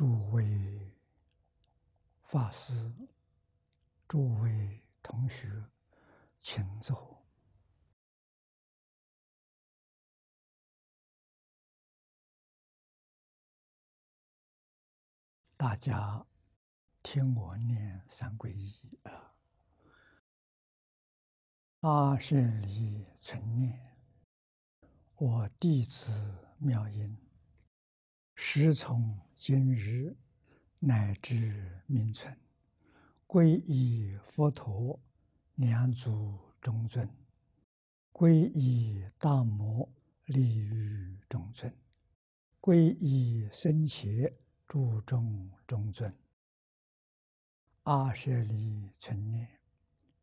诸位法师，诸位同学，请坐。大家听我念三皈依啊！阿、舍离、存念，我弟子妙音。时从今日乃至明存，皈依佛陀两祖中尊，皈依大摩利语中尊，皈依僧伽注中中尊。阿舍利存念，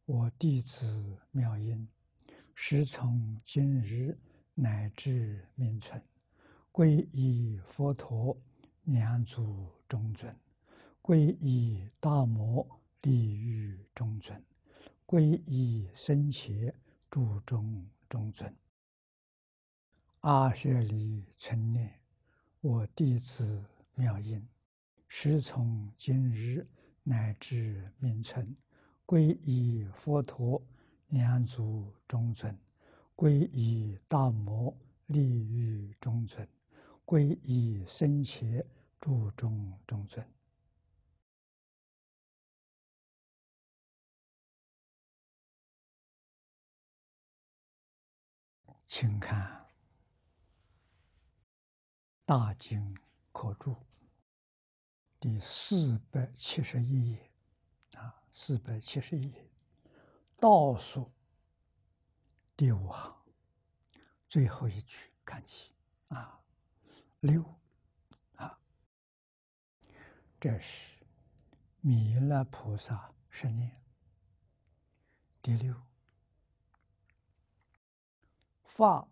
我弟子妙音，时从今日乃至明存。皈依佛陀，两足中尊；皈依大摩，利于中尊；皈依僧伽，注中中尊。阿舍利存念，我弟子妙音，师从今日乃至名存。皈依佛陀，两足中尊；皈依大摩，利于中尊。皈依僧伽，诸重中尊，请看《大经可注》第四百七十一页，啊，四百七十一页，倒数第五行，最后一句看起，啊。六，啊，这是弥勒菩萨十念。第六，发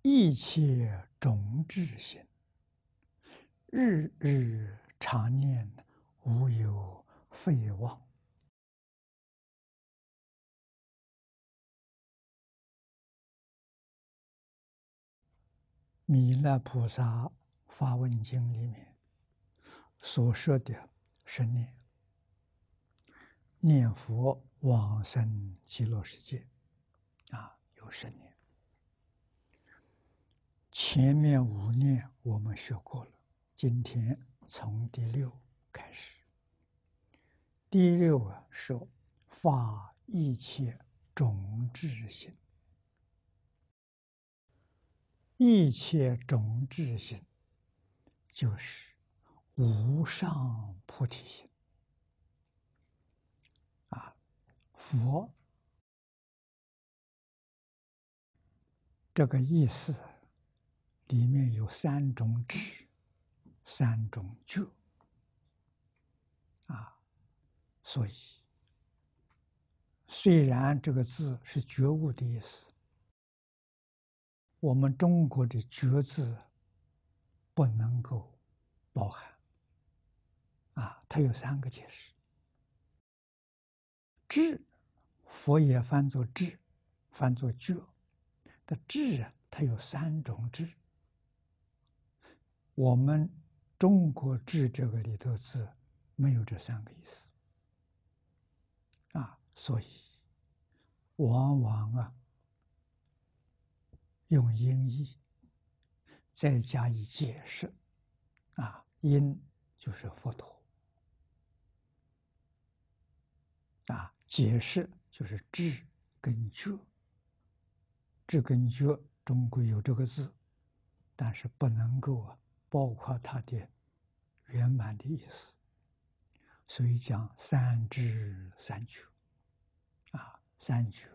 一切种子心，日日常念，无有废忘。弥勒菩萨。法文经里面所说的神念，念佛往生极乐世界，啊，有神念。前面五念我们学过了，今天从第六开始。第六个说法，一切种子心，一切种子心。就是无上菩提心啊，佛这个意思里面有三种指，三种觉啊，所以虽然这个字是觉悟的意思，我们中国的“觉”字不能够。包含啊，它有三个解释。智，佛也翻作智，翻作觉。的智啊，它有三种智。我们中国“智”这个里头字，没有这三个意思。啊，所以往往啊，用音译再加以解释。啊，因就是佛陀。啊，解释就是智跟觉，智跟觉终归有这个字，但是不能够啊包括它的圆满的意思。所以讲三智三觉，啊，三觉，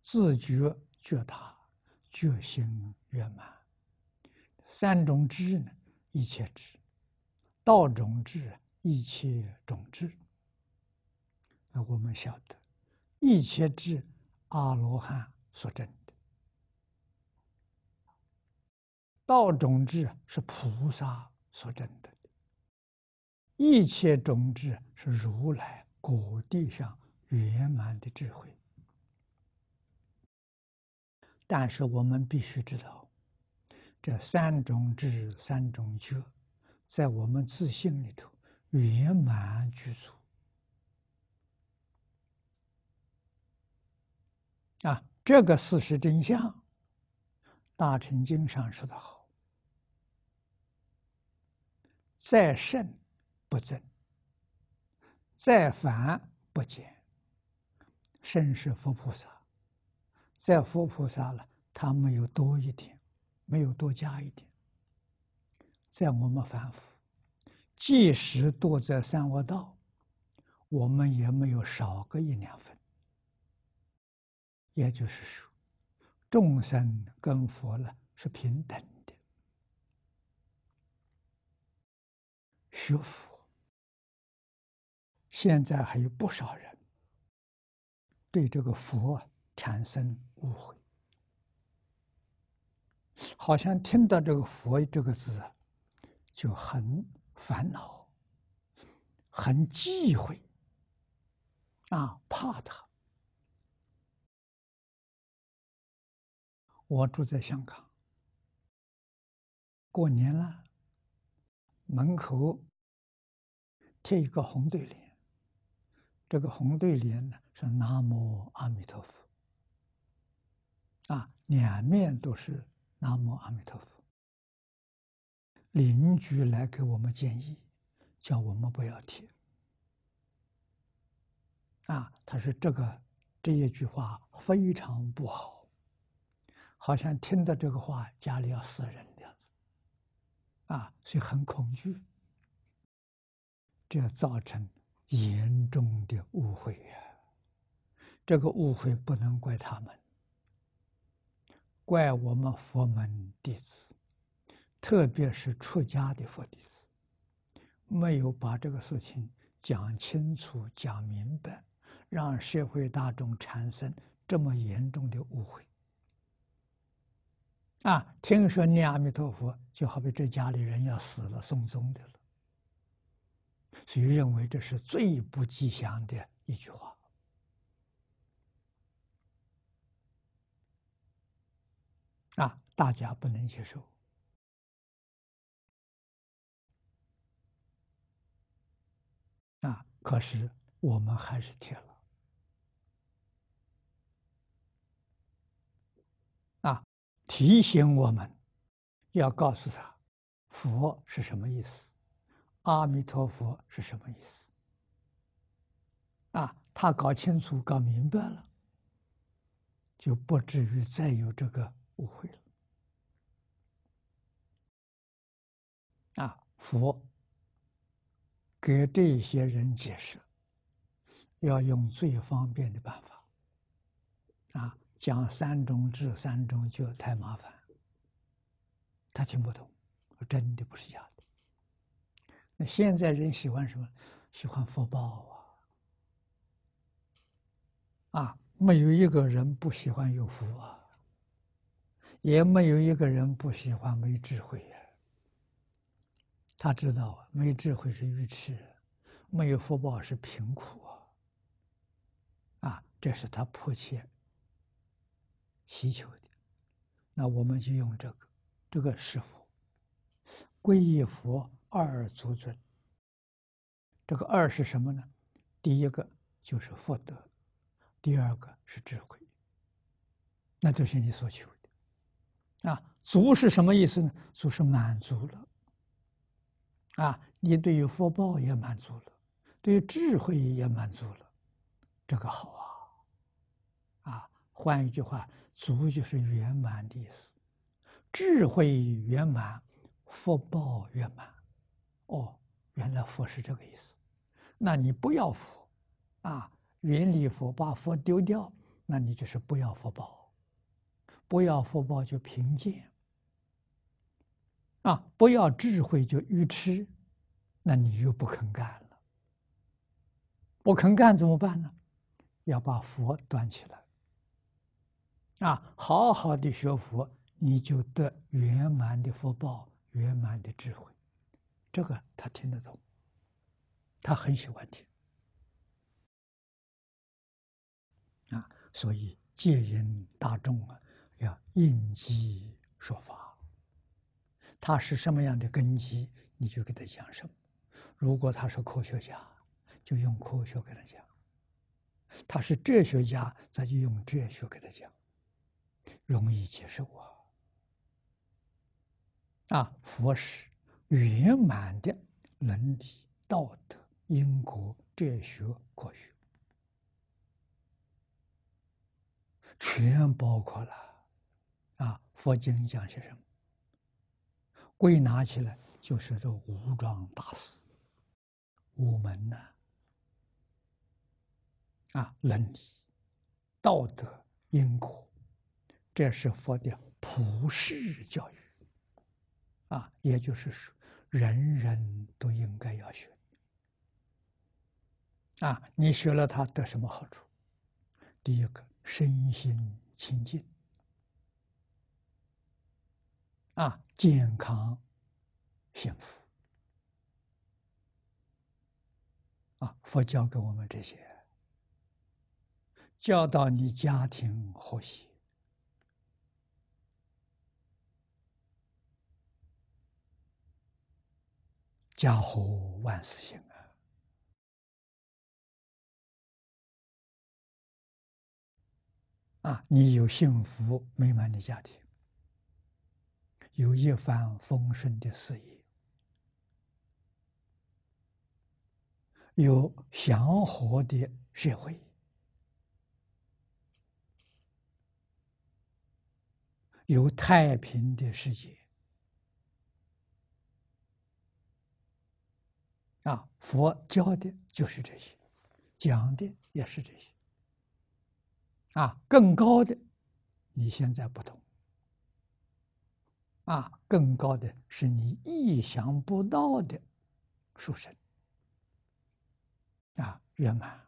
自觉觉他，觉行圆满。三种智呢？一切智，道种智，一切种智。那我们晓得，一切智阿罗汉所证的，道种智是菩萨所证的，一切种智是如来果地上圆满的智慧。但是我们必须知道。这三种智、三种觉，在我们自性里头圆满具足啊！这个事实真相，大乘经上说的好：再圣不增，再凡不减。圣是佛菩萨，在佛菩萨了，他没有多一点。没有多加一点，在我们反夫，即使多则三恶道，我们也没有少个一两分。也就是说，众生跟佛了是平等的。学佛，现在还有不少人对这个佛产生误会。好像听到这个“佛”这个字，就很烦恼，很忌讳，啊，怕他。我住在香港，过年了，门口贴一个红对联，这个红对联呢是“南无阿弥陀佛”，啊，两面都是。南无阿弥陀佛。邻居来给我们建议，叫我们不要贴。啊，他说这个这一句话非常不好，好像听到这个话家里要死人的样子，啊，所以很恐惧，这造成严重的误会啊！这个误会不能怪他们。怪我们佛门弟子，特别是出家的佛弟子，没有把这个事情讲清楚、讲明白，让社会大众产生这么严重的误会。啊，听说念阿弥陀佛，就好比这家里人要死了、送终的了，所以认为这是最不吉祥的一句话。大家不能接受啊！可是我们还是贴了啊！提醒我们，要告诉他“佛”是什么意思，“阿弥陀佛”是什么意思啊？他搞清楚、搞明白了，就不至于再有这个误会了。佛给这些人解释，要用最方便的办法啊！讲三种治三种觉太麻烦，他听不懂。我真的不是假的。那现在人喜欢什么？喜欢福报啊！啊，没有一个人不喜欢有福啊，也没有一个人不喜欢没智慧呀。他知道，没智慧是愚痴，没有福报是贫苦。啊，这是他迫切需求的。那我们就用这个，这个师傅，皈依佛二足尊。这个二是什么呢？第一个就是福德，第二个是智慧。那就是你所求的。啊，足是什么意思呢？足是满足了。啊，你对于福报也满足了，对于智慧也满足了，这个好啊！啊，换一句话，足就是圆满的意思。智慧圆满，福报圆满。哦，原来佛是这个意思。那你不要佛，啊，远离佛，把佛丢掉，那你就是不要福报，不要福报就贫贱。啊，不要智慧就愚痴，那你又不肯干了。不肯干怎么办呢？要把佛端起来。啊，好好的学佛，你就得圆满的福报，圆满的智慧。这个他听得懂，他很喜欢听。啊，所以戒烟大众啊，要应机说法。他是什么样的根基，你就给他讲什么。如果他是科学家，就用科学给他讲；他是哲学家，咱就用哲学给他讲，容易接受啊。啊，佛是圆满的伦理、道德、因果、哲学、科学，全包括了。啊，佛经讲些什么？归拿起来就是这武装大师，五门呢？啊，伦理、道德、因果，这是佛的普世教育啊，也就是说，人人都应该要学。啊，你学了它得什么好处？第一个，身心清净。啊，健康、幸福啊！佛教给我们这些，教导你家庭和谐，家和万事兴啊！啊，你有幸福美满的家庭。有一帆风顺的事业，有祥和的社会，有太平的世界。啊，佛教的就是这些，讲的也是这些。啊，更高的，你现在不懂。啊，更高的是你意想不到的殊胜啊，圆满。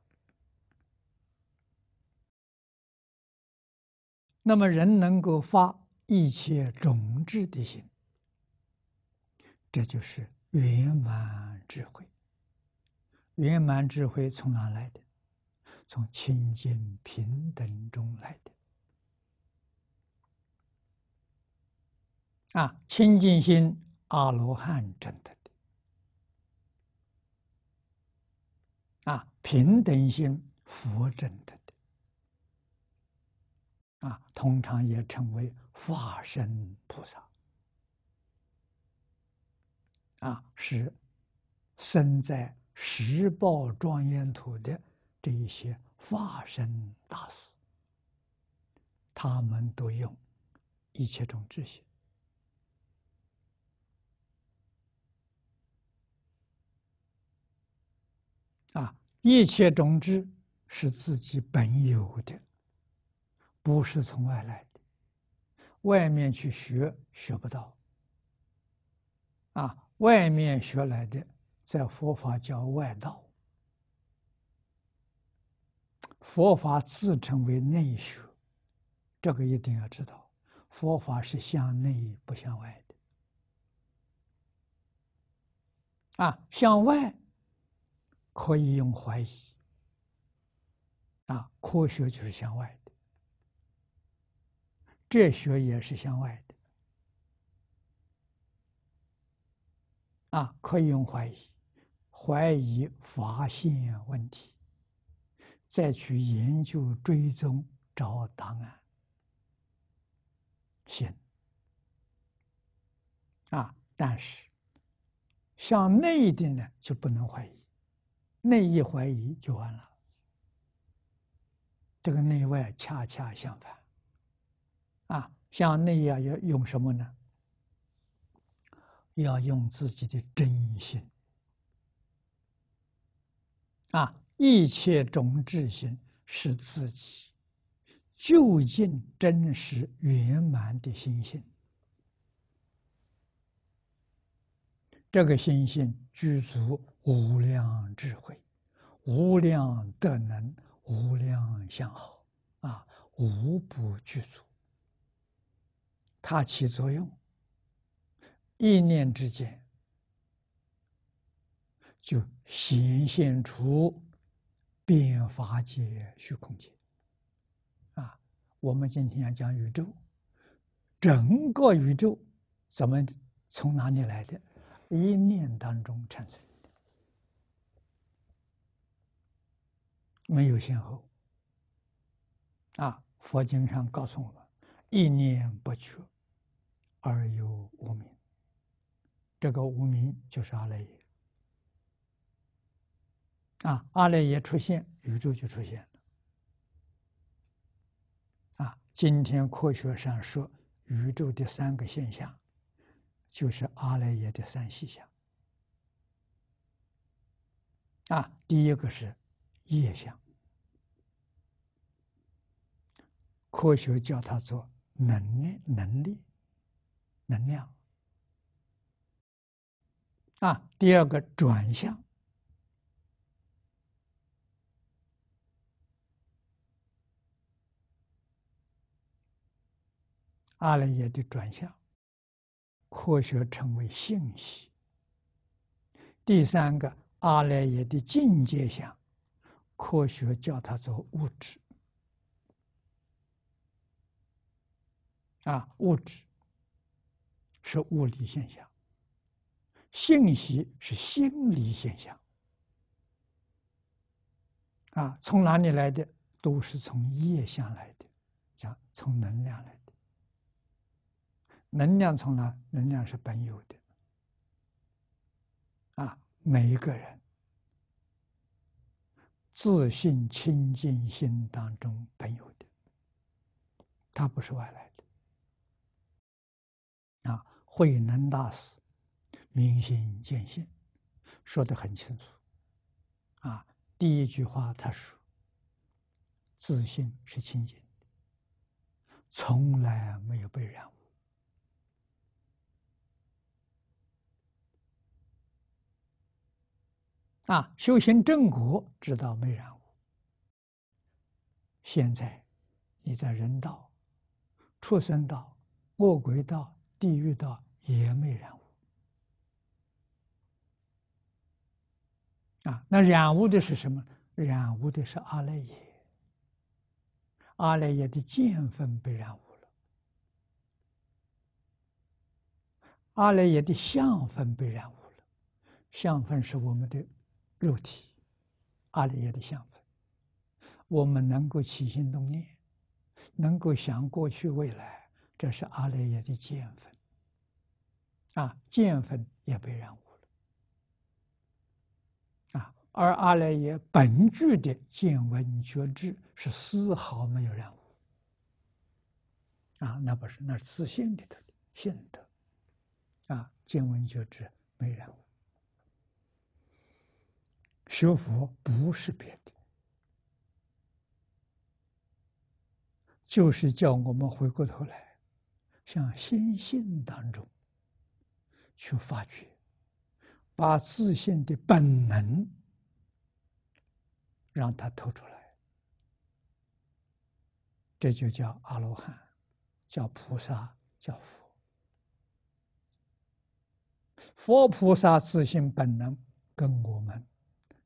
那么，人能够发一切种子的心，这就是圆满智慧。圆满智慧从哪来的？从清净平等中来的。啊，清净心阿罗汉证得的；啊，平等心佛证得的；啊，通常也称为化身菩萨；啊，是生在十宝庄严土的这一些化身大师，他们都用一切种智行。啊，一切种子是自己本有的，不是从外来的，外面去学学不到。啊，外面学来的，在佛法叫外道。佛法自称为内学，这个一定要知道，佛法是向内不向外的。啊，向外。可以用怀疑，啊，科学就是向外的，哲学也是向外的，啊，可以用怀疑，怀疑发现问题，再去研究追踪找答案，行。啊，但是向内点呢就不能怀疑。内一怀疑就完了，这个内外恰恰相反。啊，向内要要用什么呢？要用自己的真心。啊，一切种智心是自己究竟真实圆满的心性，这个心性具足。无量智慧，无量德能，无量相好啊，无不具足。它起作用，一念之间就显现出，变法界虚空界啊。我们今天要讲宇宙，整个宇宙怎么从哪里来的？一念当中产生。没有先后，啊！佛经上告诉我们：“一念不缺，而有无名。这个无名就是阿赖耶。啊，阿赖耶出现，宇宙就出现了。啊，今天科学上说宇宙的三个现象，就是阿赖耶的三现象。啊，第一个是。业相，科学叫它做能力、能力、能量啊。第二个转向，阿赖耶的转向，科学成为信息。第三个阿赖耶的境界相。科学叫它做物质，啊，物质是物理现象，信息是心理现象，啊，从哪里来的都是从业相来的，讲从能量来的，能量从哪？能量是本有的，啊，每一个人。自信清净心当中本有的，它不是外来的。啊，慧能大师明心见性说的很清楚。啊，第一句话他说：“自信是清净的，从来没有被染。”啊，修行正果知道没染污。现在你在人道、畜生道、恶鬼道、地狱道也没染污。啊，那染污的是什么？染污的是阿赖耶，阿赖耶的见分被染污了，阿赖耶的相分被染污了，相分是我们的。肉体，阿赖耶的相分，我们能够起心动念，能够想过去未来，这是阿赖耶的见分。啊，见分也被染污了。啊，而阿赖耶本具的见闻觉知是丝毫没有染污。啊，那不是，那是自信里的信德。啊，见闻觉知没染污。学佛不是别的，就是叫我们回过头来，向心性当中去发掘，把自信的本能让它透出来。这就叫阿罗汉，叫菩萨，叫佛。佛菩萨自信本能跟我们。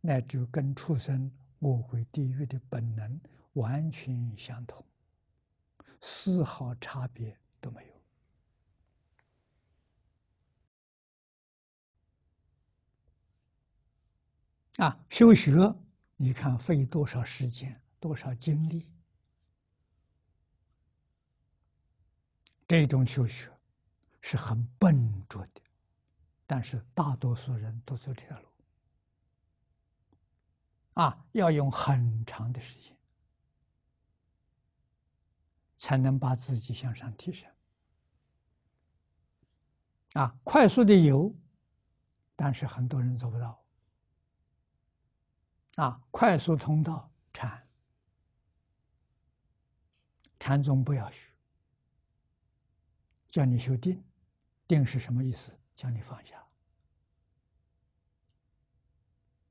那就跟畜生饿鬼地狱的本能完全相同，丝毫差别都没有。啊，修学你看费多少时间，多少精力？这种修学是很笨拙的，但是大多数人都走这条路。啊，要用很长的时间，才能把自己向上提升。啊，快速的游，但是很多人做不到。啊，快速通道禅，禅宗不要学，叫你修定，定是什么意思？叫你放下。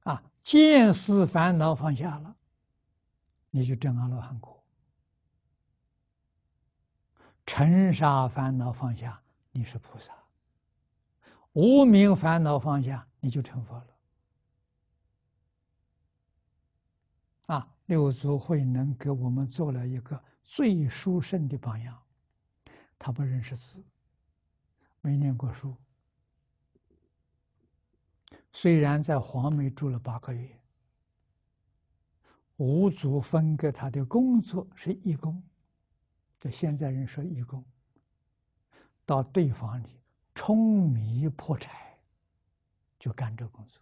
啊。见思烦恼放下了，你就证阿罗汉果；尘沙烦恼放下，你是菩萨；无名烦恼放下，你就成佛了。啊！六祖慧能给我们做了一个最殊胜的榜样，他不认识字，没念过书。虽然在黄梅住了八个月，五祖分给他的工作是义工，这现在人说义工。到对方里舂米破柴，就干这工作，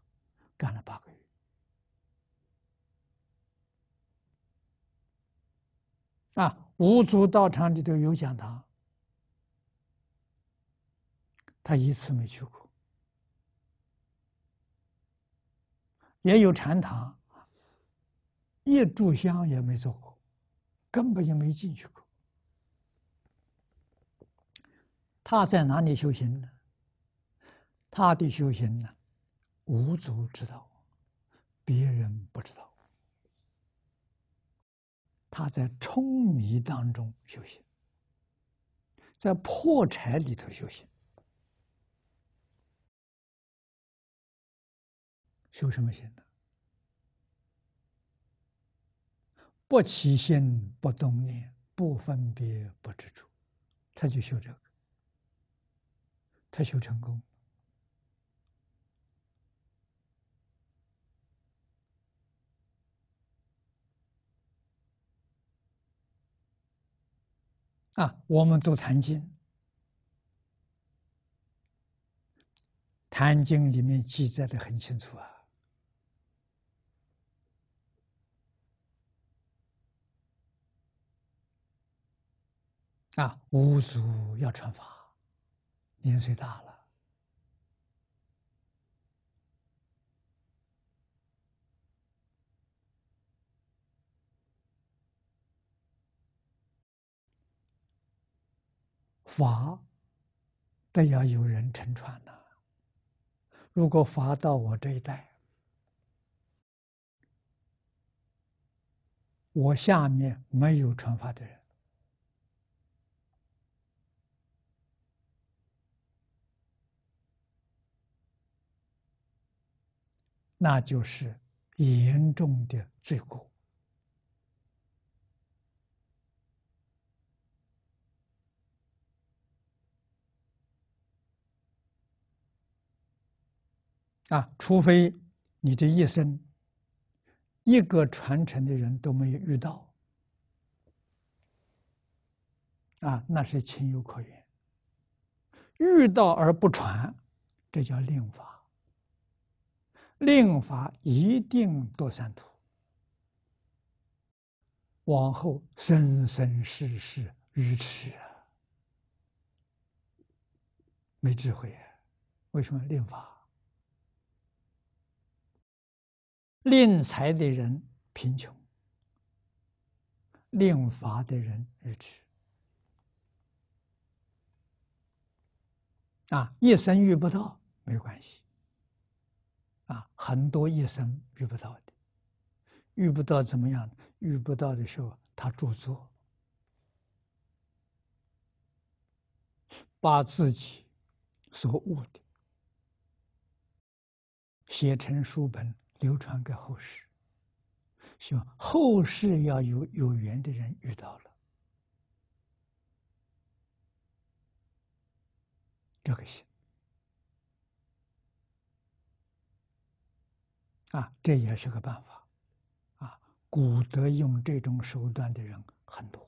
干了八个月。啊，五祖道场里头有讲堂，他一次没去过。也有禅堂，一炷香也没做过，根本就没进去过。他在哪里修行呢？他的修行呢，无足知道，别人不知道。他在冲迷当中修行，在破柴里头修行。修什么心呢？不起心，不动念，不分别，不知处，他就修这个。他修成功。啊，我们读《坛经》，《坛经》里面记载的很清楚啊。啊，五祖要传法，年岁大了，法都要有人承传呐。如果法到我这一代，我下面没有传法的人。那就是严重的罪过啊！除非你这一生一个传承的人都没有遇到啊，那是情有可原。遇到而不传，这叫令法。令法一定多善土，往后生生世世愚痴啊，没智慧啊！为什么令法？吝财的人贫穷，令法的人愚痴。啊，一生遇不到没关系。啊，很多一生遇不到的，遇不到怎么样？遇不到的时候，他著作，把自己所悟的写成书本，流传给后世，希望后世要有有缘的人遇到了，这个行。啊，这也是个办法，啊，古德用这种手段的人很多，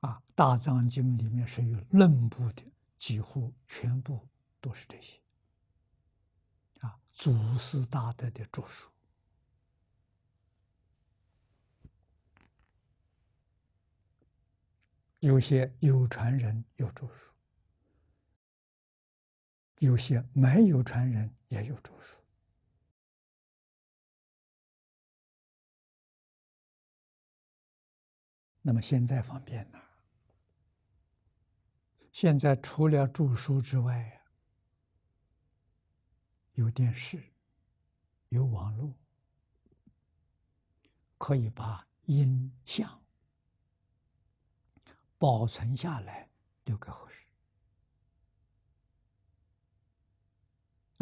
啊，《大藏经》里面是有论部的，几乎全部都是这些，啊，祖师大德的著书，有些有传人有著书。有些没有传人，也有著书。那么现在方便了，现在除了著书之外有电视，有网络，可以把音像保存下来，留给后世。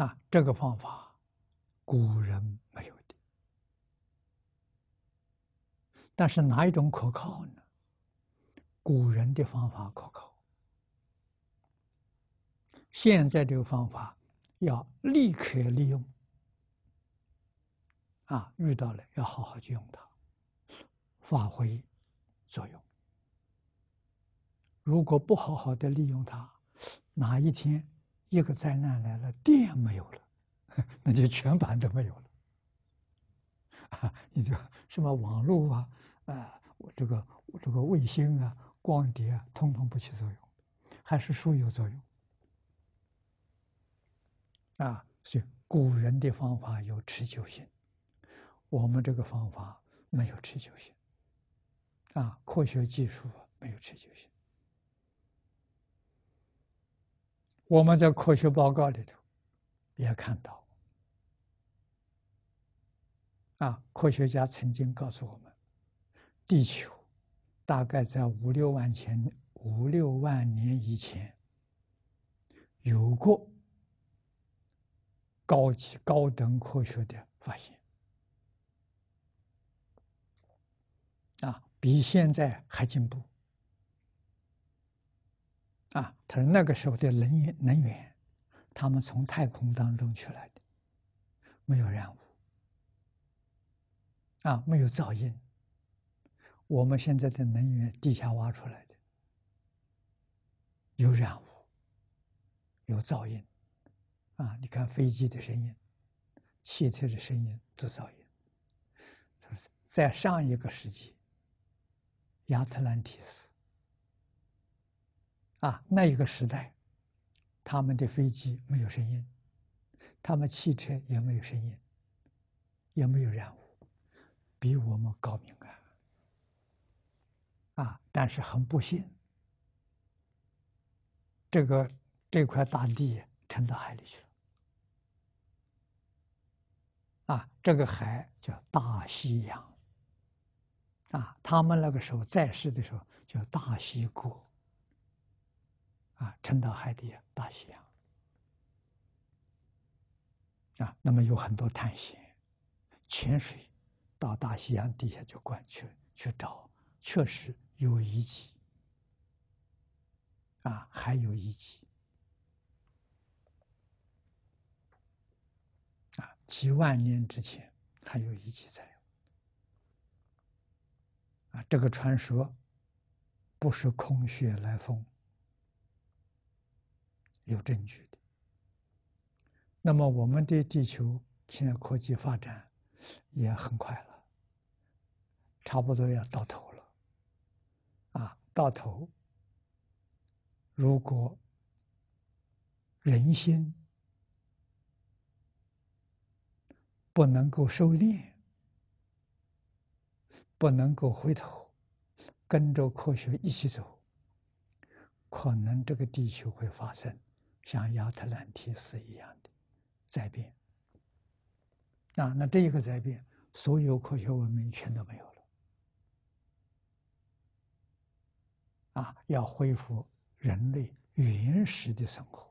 啊，这个方法，古人没有的。但是哪一种可靠呢？古人的方法可靠，现在这个方法要立刻利用。啊，遇到了要好好去用它，发挥作用。如果不好好的利用它，哪一天？一个灾难来了，电没有了，那就全盘都没有了。啊，你就什么网络啊，我这个这个卫星啊、光碟啊，通通不起作用，还是书有作用。啊，所以古人的方法有持久性，我们这个方法没有持久性，啊，科学技术没有持久性。我们在科学报告里头也看到，啊，科学家曾经告诉我们，地球大概在五六万前、五六万年以前有过高级高等科学的发现，啊，比现在还进步。啊，他说那个时候的能源，能源，他们从太空当中出来的，没有燃物，啊，没有噪音。我们现在的能源，地下挖出来的，有染物，有噪音，啊，你看飞机的声音，汽车的声音都噪音。他说，在上一个世纪，亚特兰提斯。啊，那一个时代，他们的飞机没有声音，他们汽车也没有声音，也没有染物，比我们高明啊！啊，但是很不幸，这个这块大地沉到海里去了。啊，这个海叫大西洋。啊，他们那个时候在世的时候叫大西国。啊，沉到海底大西洋啊，那么有很多探险潜水到大西洋底下去管，去去找，确实有遗迹啊，还有遗迹啊，几万年之前还有遗迹在啊，这个传说不是空穴来风。有证据的。那么，我们的地球现在科技发展也很快了，差不多要到头了。啊，到头，如果人心不能够收敛，不能够回头，跟着科学一起走，可能这个地球会发生。像亚特兰提斯一样的灾变啊！那这一个灾变，所有科学文明全都没有了啊！要恢复人类原始的生活。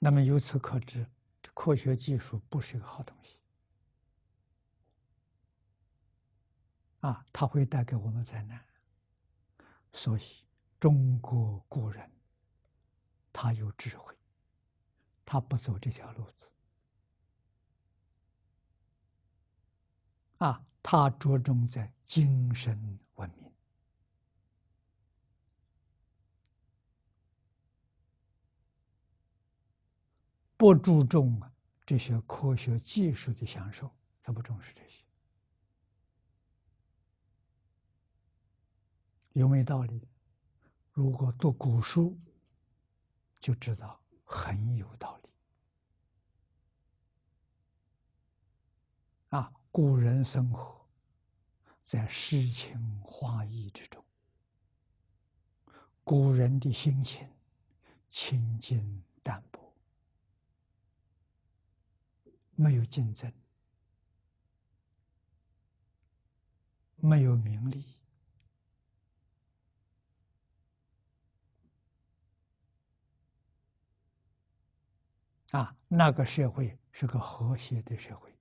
那么由此可知，科学技术不是一个好东西。啊，他会带给我们灾难。所以，中国古人他有智慧，他不走这条路子。啊，他着重在精神文明，不注重啊这些科学技术的享受，他不重视这些。有没有道理？如果读古书，就知道很有道理。啊，古人生活在诗情画意之中，古人的心情清静淡泊，没有竞争，没有名利。啊，那个社会是个和谐的社会。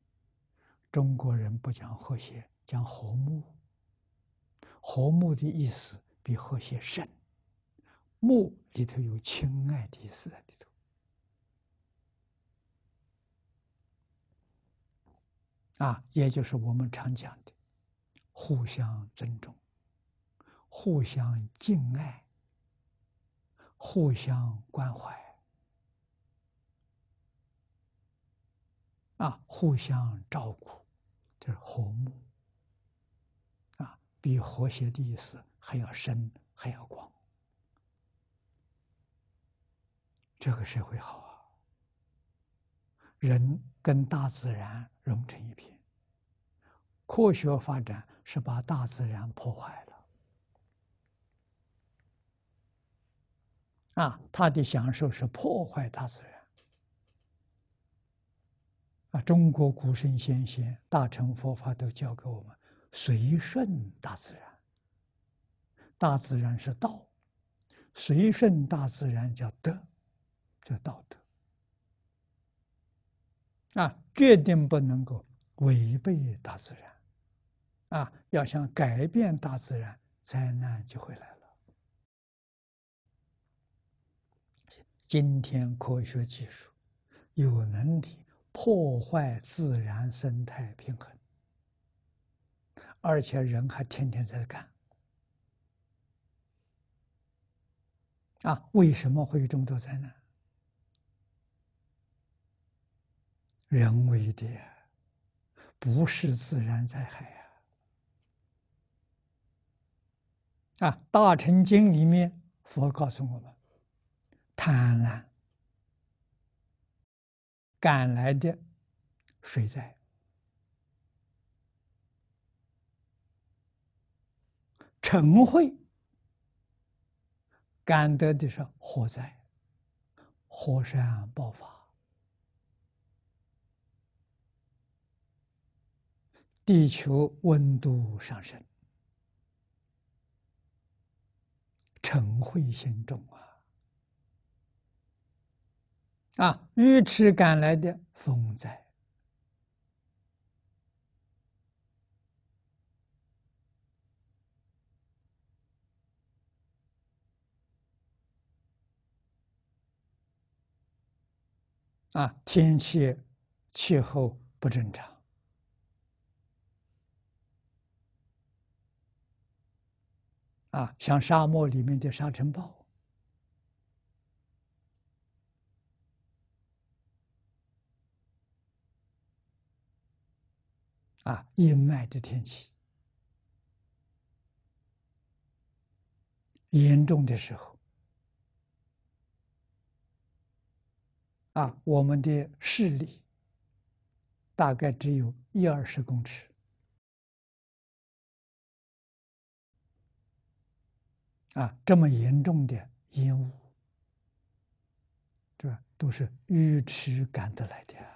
中国人不讲和谐，讲和睦。和睦的意思比和谐深，睦里头有亲爱的意思在里头。啊，也就是我们常讲的，互相尊重，互相敬爱，互相关怀。啊，互相照顾，就是和睦。啊，比和谐的意思还要深，还要广。这个社会好啊，人跟大自然融成一片。科学发展是把大自然破坏了，啊，他的享受是破坏大自然。中国古圣先贤、大乘佛法都教给我们：随顺大自然。大自然是道，随顺大自然叫德，叫道德。啊，决定不能够违背大自然。啊，要想改变大自然，灾难就会来了。今天科学技术有能力。破坏自然生态平衡，而且人还天天在干啊！为什么会有这么多灾难？人为的，不是自然灾害啊！啊，《大乘经》里面，佛告诉我们：贪婪。赶来的水灾，晨会赶得的是火灾，火山爆发，地球温度上升，晨会心重啊。啊，御迟赶来的风灾。啊，天气、气候不正常。啊，像沙漠里面的沙尘暴。啊，阴霾的天气，严重的时候，啊，我们的视力大概只有一二十公尺。啊，这么严重的烟雾，这都是鱼痴赶得来的。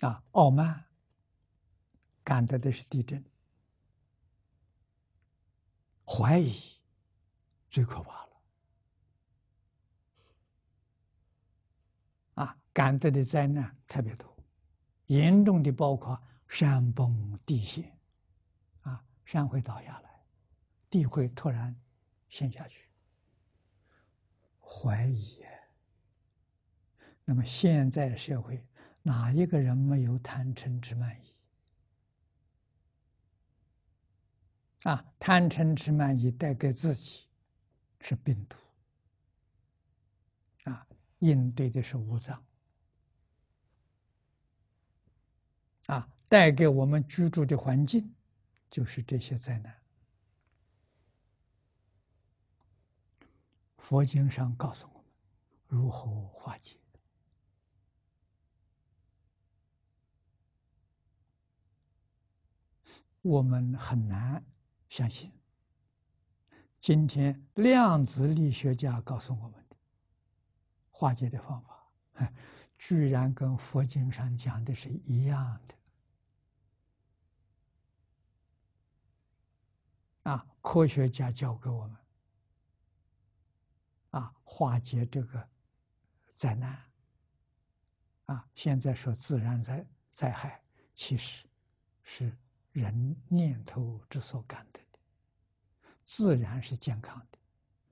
啊，傲慢，感得的是地震；怀疑，最可怕了。啊，感得的灾难特别多，严重的包括山崩地陷，啊，山会倒下来，地会突然陷下去。怀疑，那么现在社会。哪一个人没有贪嗔痴慢疑？啊，贪嗔痴慢疑带给自己是病毒，啊，应对的是五脏，啊，带给我们居住的环境就是这些灾难。佛经上告诉我们如何化解。我们很难相信，今天量子力学家告诉我们的化解的方法，居然跟佛经上讲的是一样的。啊，科学家教给我们，啊，化解这个灾难。啊，现在说自然灾害，其实是。人念头之所感得的，自然是健康的，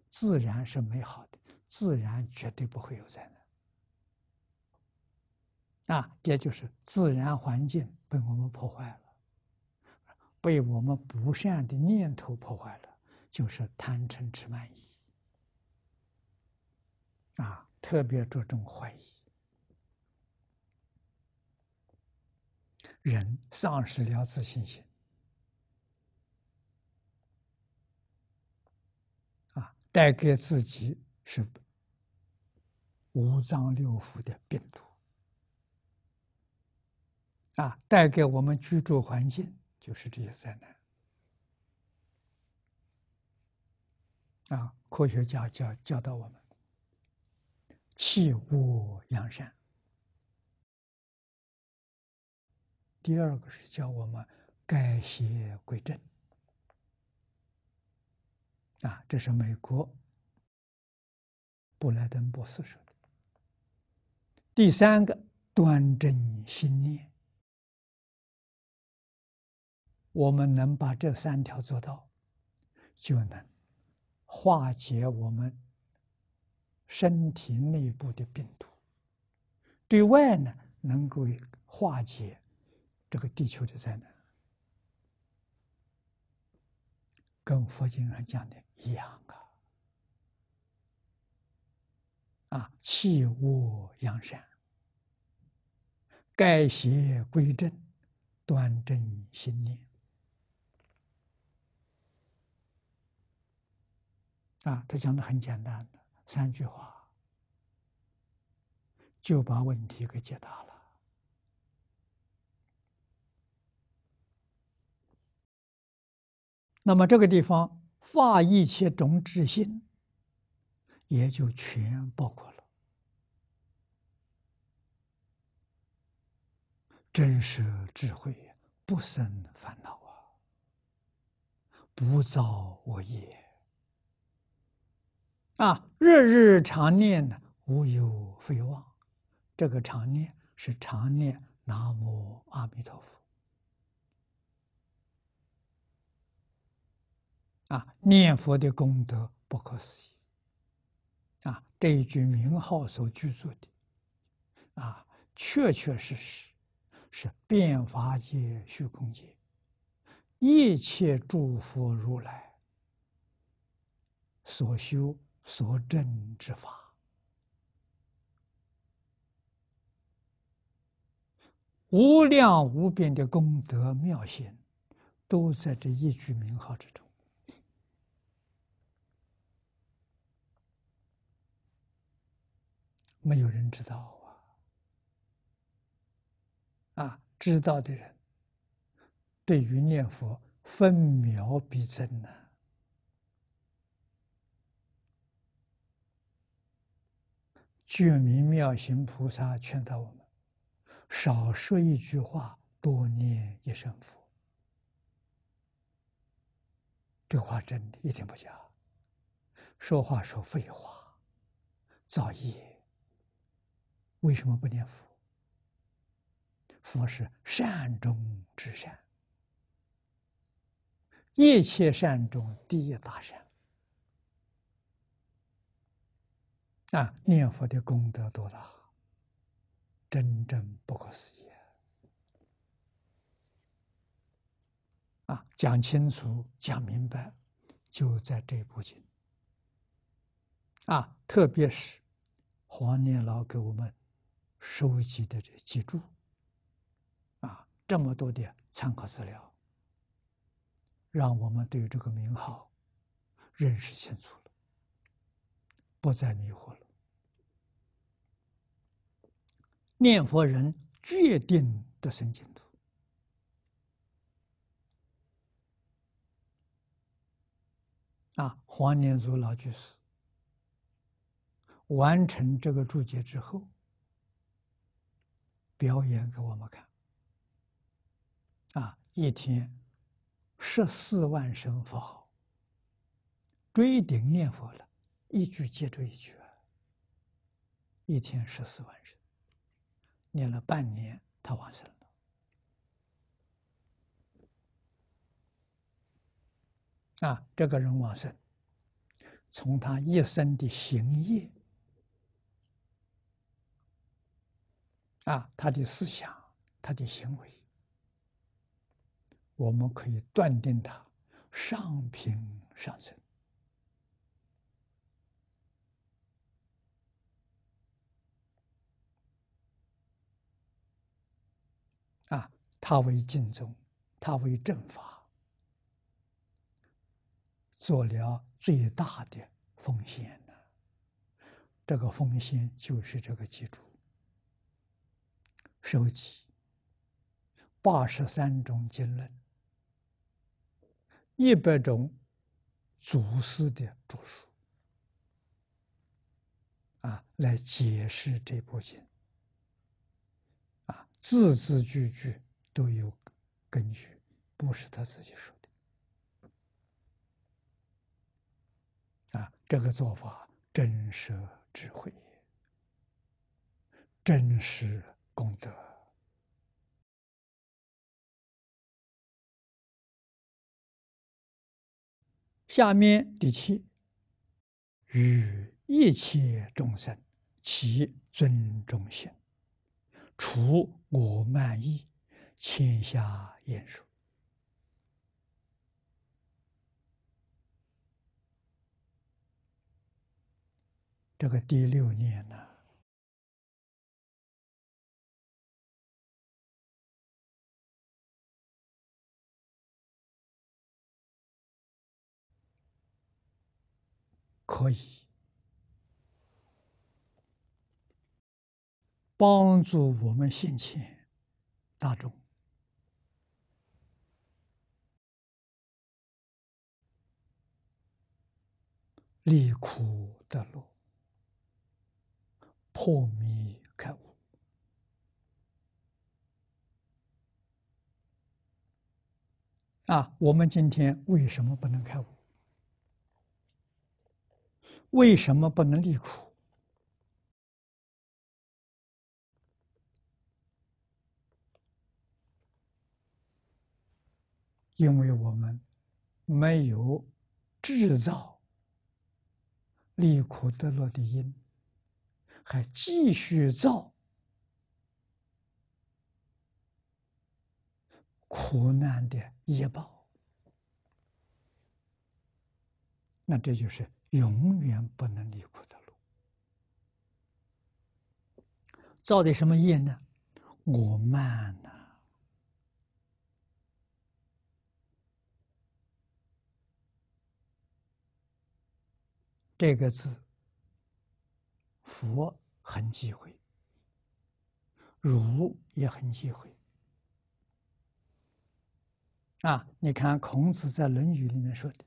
自然是美好的，自然绝对不会有灾难。啊，也就是自然环境被我们破坏了，被我们不善的念头破坏了，就是贪嗔痴慢疑，啊，特别注重怀疑。人丧失了自信心，啊，带给自己是五脏六腑的病毒，啊，带给我们居住环境就是这些灾难，啊，科学家教教导我们弃恶扬善。第二个是叫我们改邪归正，啊，这是美国布莱登博士说的。第三个端正心念，我们能把这三条做到，就能化解我们身体内部的病毒，对外呢能够化解。这个地球的灾难，跟佛经上讲的一样啊！啊，弃恶扬善，改邪归正，端正心念。啊，他讲的很简单的三句话，就把问题给解答了。那么这个地方，法一切种智心，也就全包括了。真是智慧不生烦恼啊，不造恶业啊！日日常念呢无有非忘。这个常念是常念南无阿弥陀佛。啊，念佛的功德不可思议！啊，这一句名号所具足的，啊，确确实实是遍法界虚空界一切诸佛如来所修所证之法，无量无边的功德妙行，都在这一句名号之中。没有人知道啊！啊，知道的人对于念佛分秒必争呐。居民妙行菩萨劝导我们：少说一句话，多念一声佛。这话真的，一点不假。说话说废话，造业。为什么不念佛？佛是善中之善，一切善中第一大善啊！念佛的功德多大，真正不可思议啊！讲清楚、讲明白，就在这部经啊。特别是黄念老给我们。收集的这记注，啊，这么多的参考资料，让我们对这个名号认识清楚了，不再迷惑了。念佛人决定的生净土。啊，黄念祖老居士完成这个注解之后。表演给我们看，啊，一天十四万声佛号，追顶念佛了，一句接着一句一天十四万声，念了半年，他完成了，啊，这个人往生，从他一生的行业。啊，他的思想，他的行为，我们可以断定他上品上生。啊，他为敬宗，他为正法，做了最大的奉献呢。这个奉献就是这个基础。收集八十三种经论，一百种祖师的著书，啊，来解释这部经，啊，字字句句都有根据，不是他自己说的，啊，这个做法真实智慧，真实。功德。下面第七，与一切众生，其尊重心，除我慢意，签下言说。这个第六念呢？可以帮助我们现前大众离苦得乐，破迷开悟。啊，我们今天为什么不能开悟？为什么不能立苦？因为我们没有制造离苦得乐的因，还继续造苦难的业报，那这就是。永远不能离苦的路，造的什么业呢？我慢呐！这个字，佛很忌讳，儒也很忌讳。啊，你看孔子在《论语》里面说的。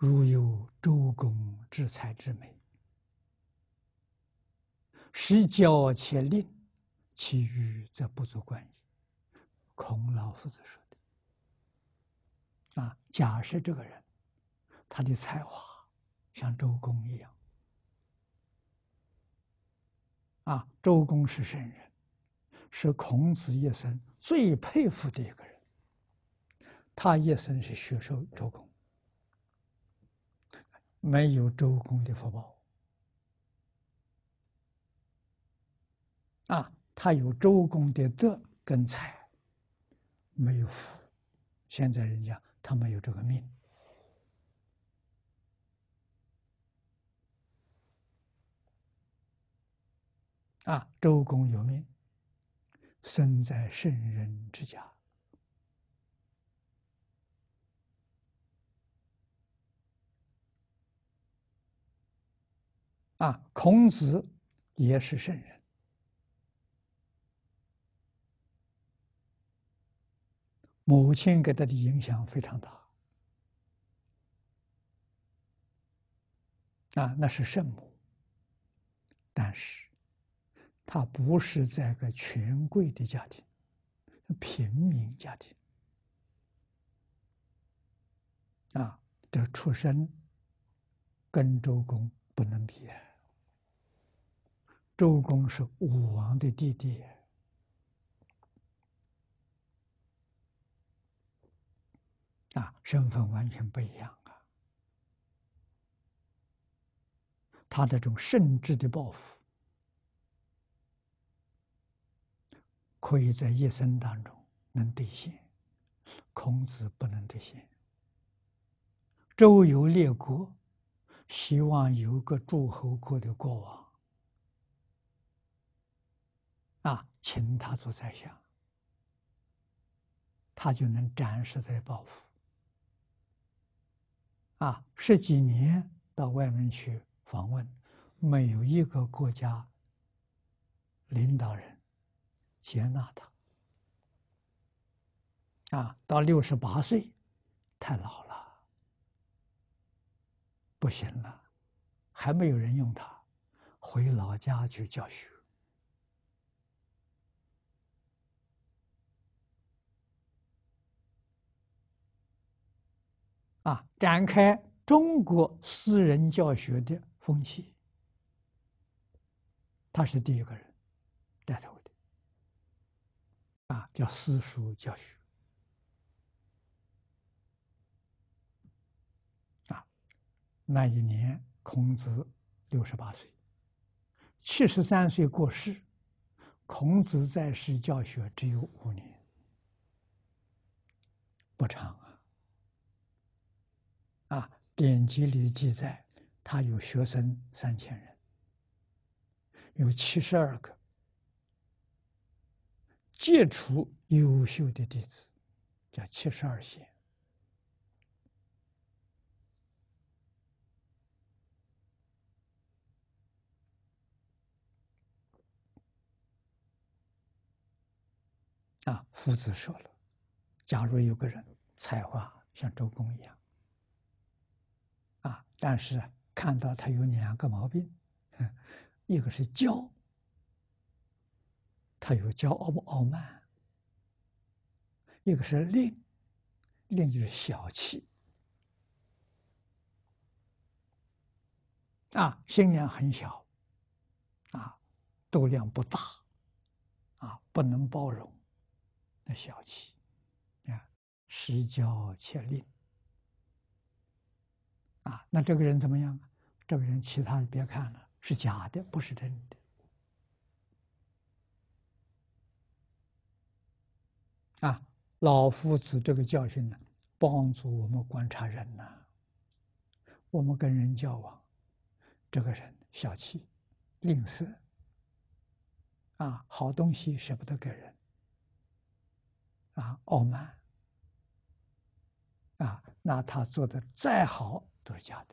如有周公之才之美，使教且吝，其余则不足观矣。孔老夫子说的啊，假设这个人，他的才华像周公一样，啊，周公是圣人，是孔子一生最佩服的一个人，他一生是学周周公。没有周公的福报啊，他有周公的德跟才，没有福。现在人家他没有这个命啊，周公有命，生在圣人之家。啊，孔子也是圣人，母亲给他的影响非常大。啊，那是圣母，但是，他不是这个权贵的家庭，平民家庭。啊，这出身跟周公不能比。周公是武王的弟弟，啊，身份完全不一样啊。他的这种甚至的抱负，可以在一生当中能兑现，孔子不能兑现。周游列国，希望有个诸侯国的国王。请他做宰相，他就能展示他的抱负。啊，十几年到外面去访问，没有一个国家领导人接纳他。啊，到六十八岁，太老了，不行了，还没有人用他，回老家去教学。啊，展开中国私人教学的风气。他是第一个人带头的，啊，叫私塾教学。啊，那一年孔子六十八岁，七十三岁过世。孔子在世教学只有五年，不长啊。典籍里记载，他有学生三千人，有七十二个杰出优秀的弟子，叫七十二贤。啊，夫子说了，假如有个人才华像周公一样。啊，但是看到他有两个毛病，一个是骄，他有骄傲不傲慢；一个是吝，吝就是小气。啊，心量很小，啊，度量不大，啊，不能包容，那小气，啊，时骄且吝。啊，那这个人怎么样？这个人其他别看了，是假的，不是真的。啊，老夫子这个教训呢，帮助我们观察人呐。我们跟人交往，这个人小气、吝啬。啊，好东西舍不得给人。啊，傲慢。啊，那他做的再好。都是假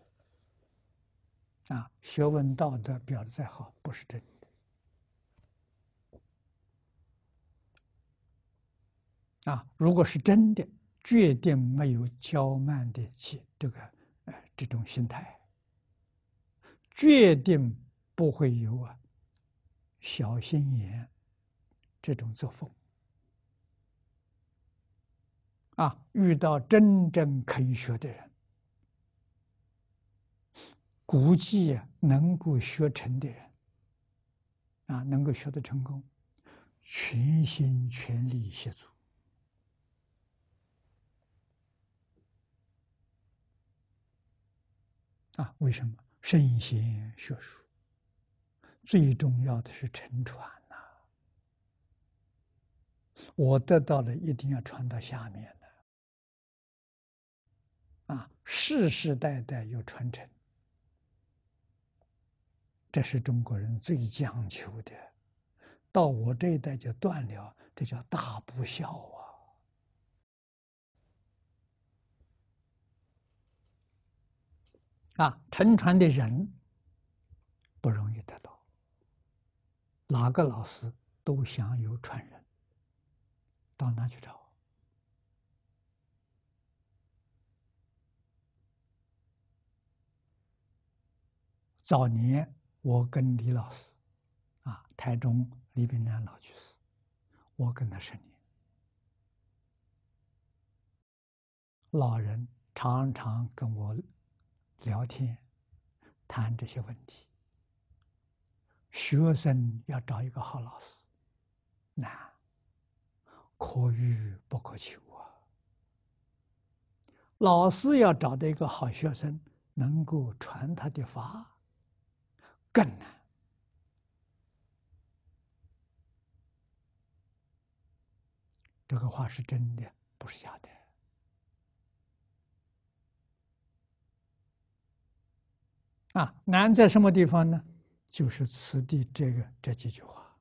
的啊！学问道德表的再好，不是真的啊！如果是真的，绝对没有骄慢的气，这个呃，这种心态，绝对不会有啊，小心眼这种作风啊！遇到真正肯学的人。估计能够学成的人，啊，能够学得成功，全心全力协助。啊，为什么圣贤学术最重要的是沉船？呐？我得到了，一定要传到下面的，啊，世世代代有传承。这是中国人最讲求的，到我这一代就断了，这叫大不孝啊！啊，沉船的人不容易得到，哪个老师都想有传人，到哪去找？早年。我跟李老师，啊，台中李炳南老居士，我跟他十年。老人常常跟我聊天，谈这些问题。学生要找一个好老师，难，可遇不可求啊。老师要找到一个好学生，能够传他的法。更难，这个话是真的，不是假的。啊，难在什么地方呢？就是此地这个这几句话，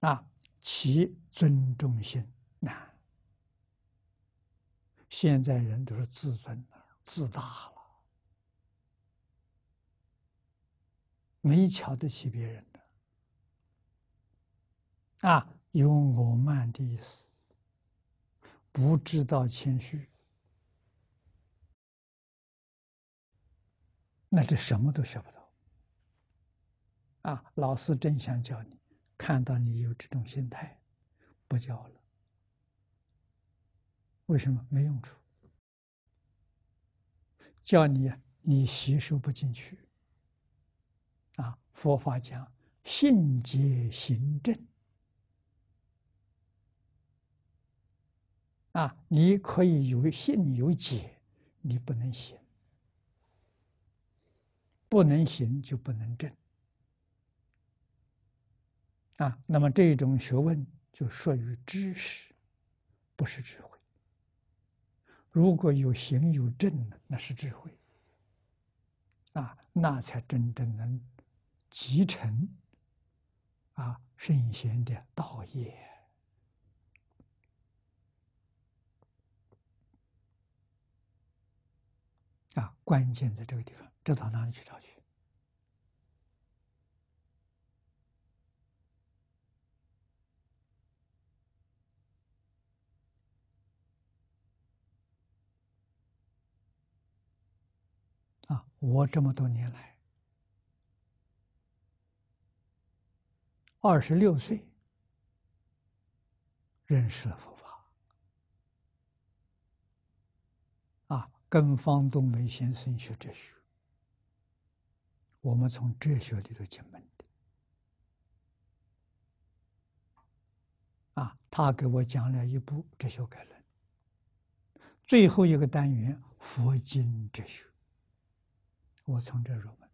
啊，其尊重心难。现在人都是自尊自大了。没瞧得起别人的，啊，有傲慢的意思，不知道谦虚，那就什么都学不到。啊，老师真想教你，看到你有这种心态，不教了。为什么？没用处，教你，你吸收不进去。佛法讲信解行正啊，你可以有信有解，你不能行，不能行就不能正啊。那么这种学问就属于知识，不是智慧。如果有行有正呢，那是智慧啊，那才真正能。集成啊，圣贤的道业啊，关键在这个地方，这到哪里去找去？啊，我这么多年来。二十六岁，认识了佛法。啊，跟方东梅先生学哲学，我们从哲学里头进门的。啊，他给我讲了一部《哲学概论》，最后一个单元佛经哲学，我从这入门。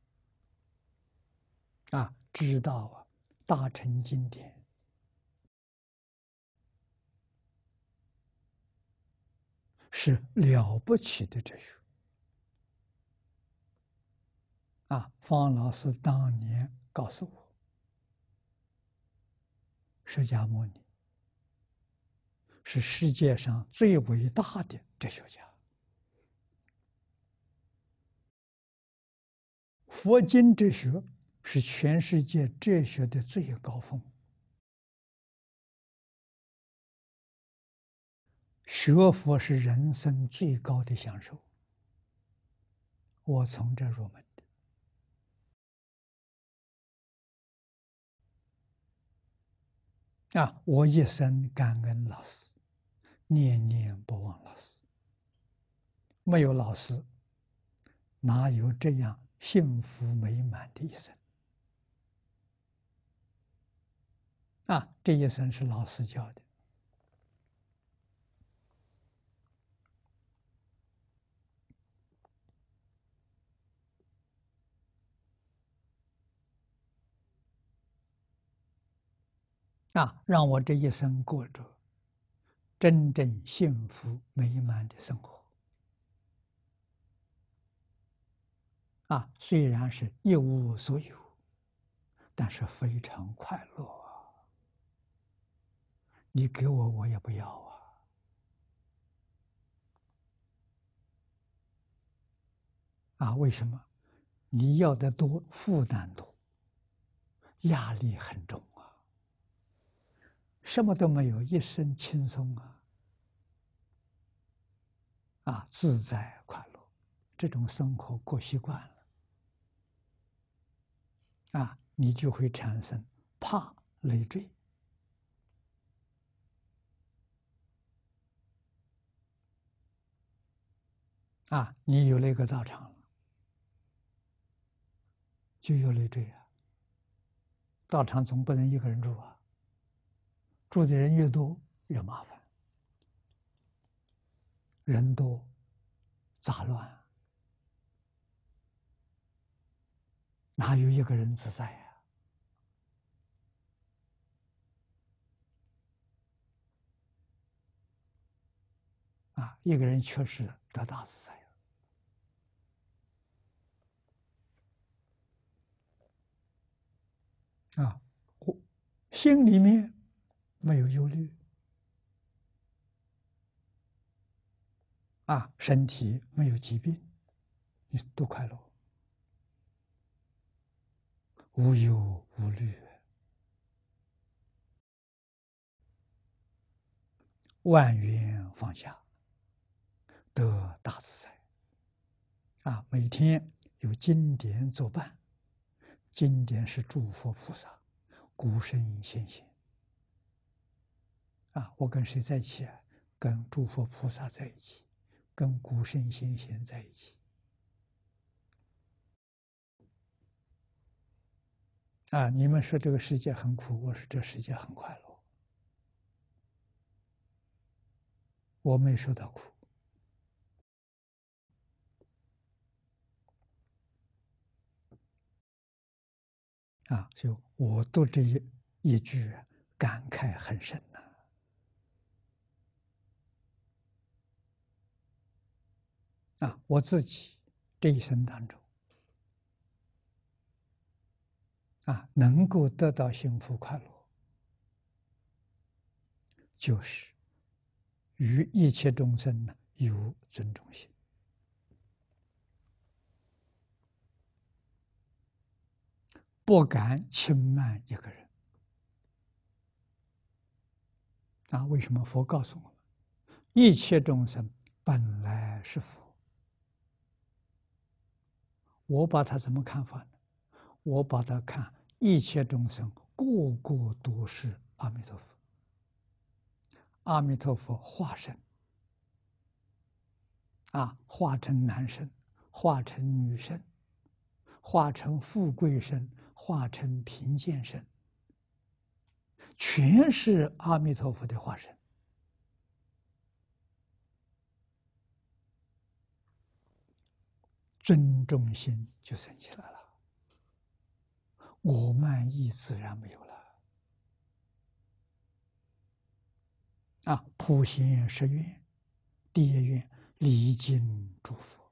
啊，知道啊。大乘经典是了不起的哲学啊！方老师当年告诉我，释迦牟尼是世界上最伟大的哲学家，佛经哲学。是全世界哲学的最高峰。学佛是人生最高的享受。我从这入门的。啊，我一生感恩老师，念念不忘老师。没有老师，哪有这样幸福美满的一生？啊，这一生是老师教的啊，让我这一生过着真正幸福美满的生活。啊，虽然是一无所有，但是非常快乐。你给我，我也不要啊！啊，为什么？你要的多，负担多，压力很重啊。什么都没有，一身轻松啊，啊，自在快乐，这种生活过习惯了，啊，你就会产生怕累赘。啊，你有了一个道场了，就有累赘啊。道场总不能一个人住啊，住的人越多越麻烦，人多杂乱，哪有一个人自在呀？啊，一个人确实。得大是啥啊，我心里面没有忧虑，啊，身体没有疾病，你多快乐，无忧无虑，万缘放下。得大自在啊！每天有经典作伴，经典是诸佛菩萨、古圣先贤啊。我跟谁在一起啊？跟诸佛菩萨在一起，跟古圣先贤在一起啊！你们说这个世界很苦，我说这世界很快乐，我没受到苦。啊，所以，我读这一一句，感慨很深呐。啊，我自己这一生当中，啊，能够得到幸福快乐，就是与一切众生呢有尊重心。不敢轻慢一个人啊！为什么佛告诉我们，一切众生本来是佛？我把他怎么看法呢？我把他看，一切众生个个都是阿弥陀佛，阿弥陀佛化身，啊，化成男身，化成女身，化成富贵身。化成贫贱身，全是阿弥陀佛的化身，尊中心就升起来了，我慢意自然没有了。啊，普贤十愿，一愿礼敬诸佛。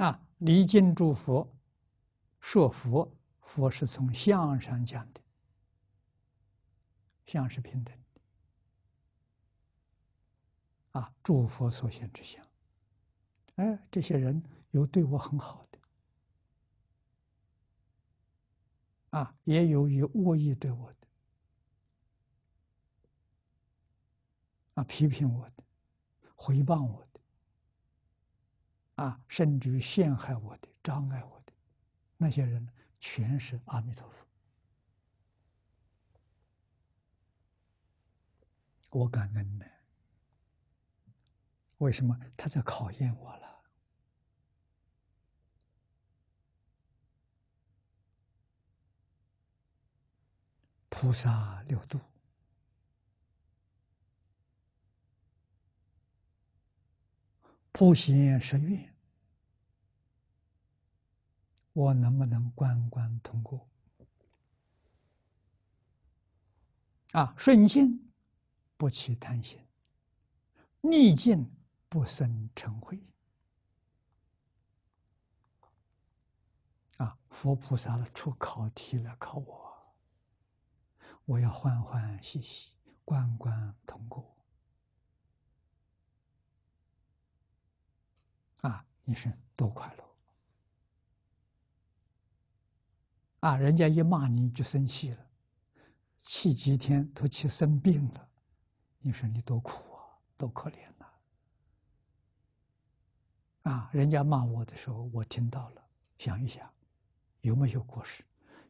啊！离经诸佛，说佛佛是从相上讲的，相是平等的。啊，诸佛所现之相。哎，这些人有对我很好的，啊，也有以恶意对我的，啊，批评我的，回谤我的。啊，甚至于陷害我的、障碍我的，那些人全是阿弥陀佛，我感恩的。为什么他在考验我了？菩萨六度。普贤十怨，我能不能关关通过？啊，顺境不起贪心，逆境不生成恚。啊，佛菩萨了出考题来考我，我要欢欢喜喜关关通过。你生多快乐！啊，人家一骂你就生气了，气几天，都气生病了。你说你多苦啊，多可怜呐！啊，人家骂我的时候，我听到了，想一想，有没有过失？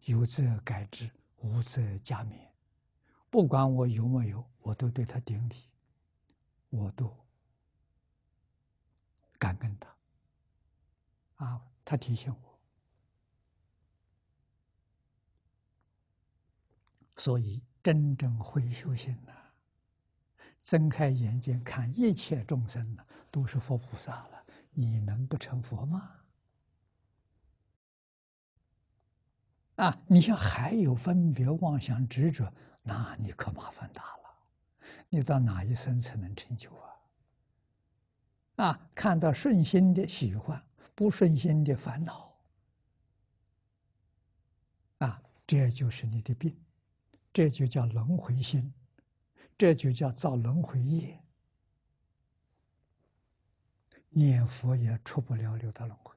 有则改之，无则加勉。不管我有没有，我都对他顶礼，我都感恩他。啊，他提醒我，所以真正会修行的，睁开眼睛看一切众生的，都是佛菩萨了。你能不成佛吗？啊，你像还有分别、妄想、执着，那你可麻烦大了。你到哪一生才能成就啊？啊，看到顺心的喜欢。不顺心的烦恼啊，这就是你的病，这就叫轮回心，这就叫造轮回业，念佛也出不了六道轮回。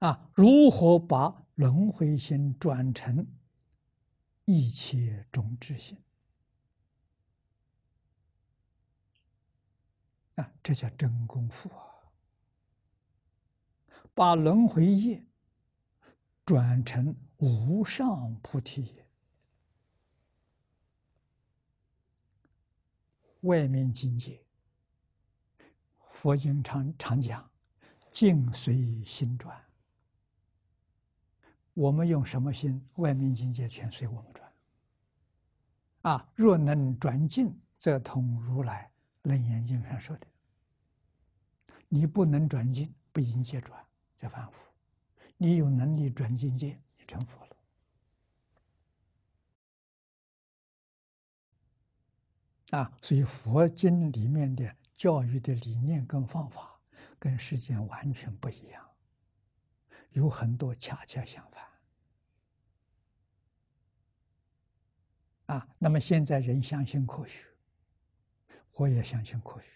啊，如何把轮回心转成一切种子心？啊，这叫真功夫啊！把轮回业转成无上菩提业，外面境界。佛经常常讲，境随心转。我们用什么心，外面境界全随我们转。啊，若能转境，则通如来。楞严经上说的：“你不能转经，不迎接转，叫凡夫；你有能力转境界，你成佛了。”啊，所以佛经里面的教育的理念跟方法，跟世间完全不一样，有很多恰恰相反。啊，那么现在人相信科学。我也相信科学，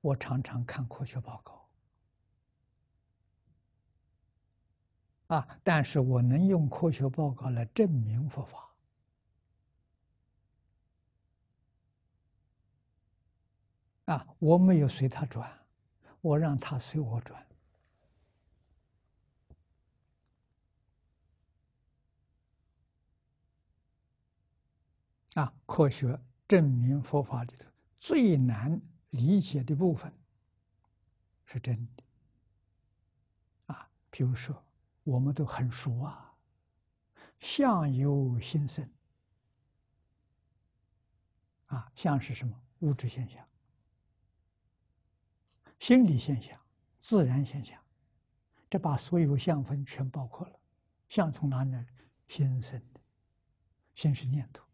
我常常看科学报告，啊，但是我能用科学报告来证明佛法，啊，我没有随他转，我让他随我转，啊，科学证明佛法里头。最难理解的部分是真的啊，譬如说，我们都很熟啊，“相由心生”，啊，相是什么？物质现象、心理现象、自然现象，这把所有相分全包括了。相从哪里来？心生的，心是念头。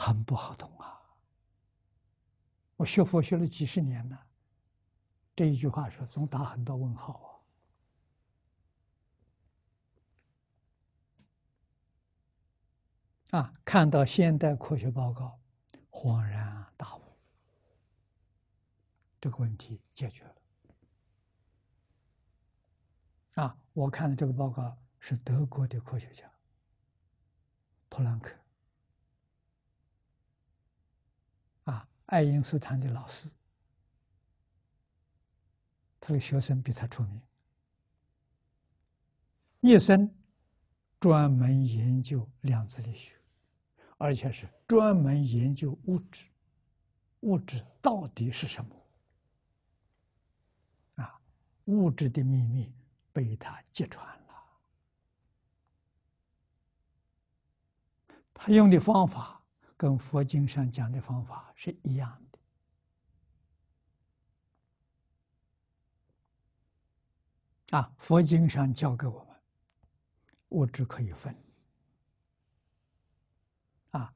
很不好懂啊！我学佛学了几十年呢，这一句话说，总打很多问号啊。啊，看到现代科学报告，恍然大悟，这个问题解决了。啊，我看的这个报告是德国的科学家普朗克。爱因斯坦的老师，他的学生比他出名。一生专门研究量子力学，而且是专门研究物质，物质到底是什么？啊，物质的秘密被他揭穿了。他用的方法。跟佛经上讲的方法是一样的啊！佛经上教给我们，物质可以分啊，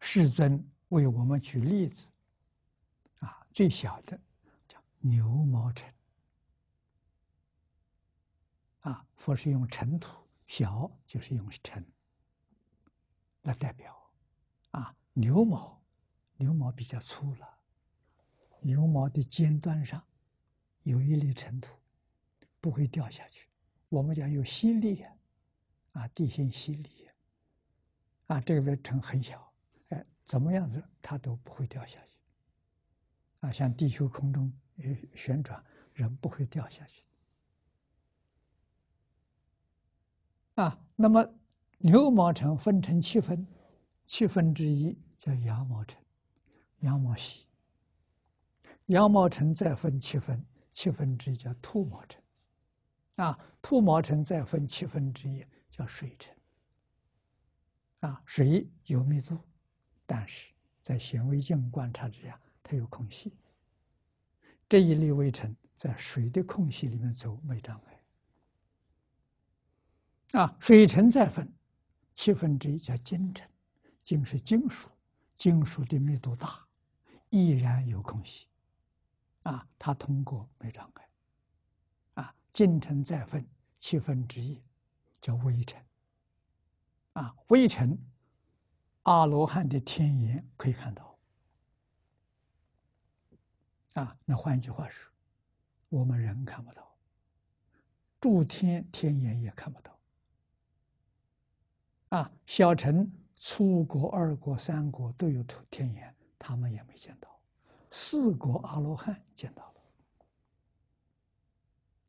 世尊为我们举例子啊，最小的叫牛毛尘啊，佛是用尘土小，就是用尘来代表。啊，牛毛，牛毛比较粗了。牛毛的尖端上有一粒尘土，不会掉下去。我们讲有吸力啊，地心吸力啊，这个尘很小，哎，怎么样子它都不会掉下去。啊，像地球空中旋转，人不会掉下去。啊，那么牛毛尘分成七分。七分之一叫羊毛尘，羊毛细，羊毛尘再分七分，七分之一叫兔毛尘，啊，兔毛尘再分七分之一叫水尘，啊，水有密度，但是在显微镜观察之下，它有空隙。这一粒微尘在水的空隙里面走没障碍，啊，水尘再分，七分之一叫金尘。金是金属，金属的密度大，依然有空隙，啊，它通过没障碍，啊，金尘再分七分之一，叫微尘，啊，微尘，阿罗汉的天眼可以看到，啊，那换一句话说，我们人看不到，诸天天眼也看不到，啊，小尘。出国二国三国都有天眼，他们也没见到；四国阿罗汉见到了，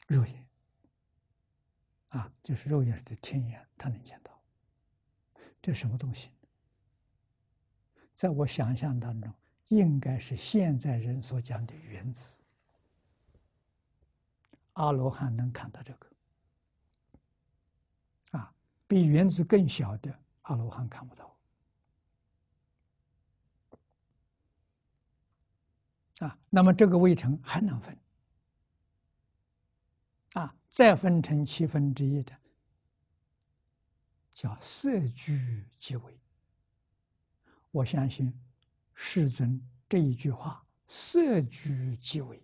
肉眼啊，就是肉眼的天眼，他能见到。这什么东西？在我想象当中，应该是现在人所讲的原子。阿罗汉能看到这个，啊，比原子更小的。阿罗汉看不到啊，那么这个未成还能分啊？再分成七分之一的，叫色聚即为。我相信世尊这一句话“色聚即为”，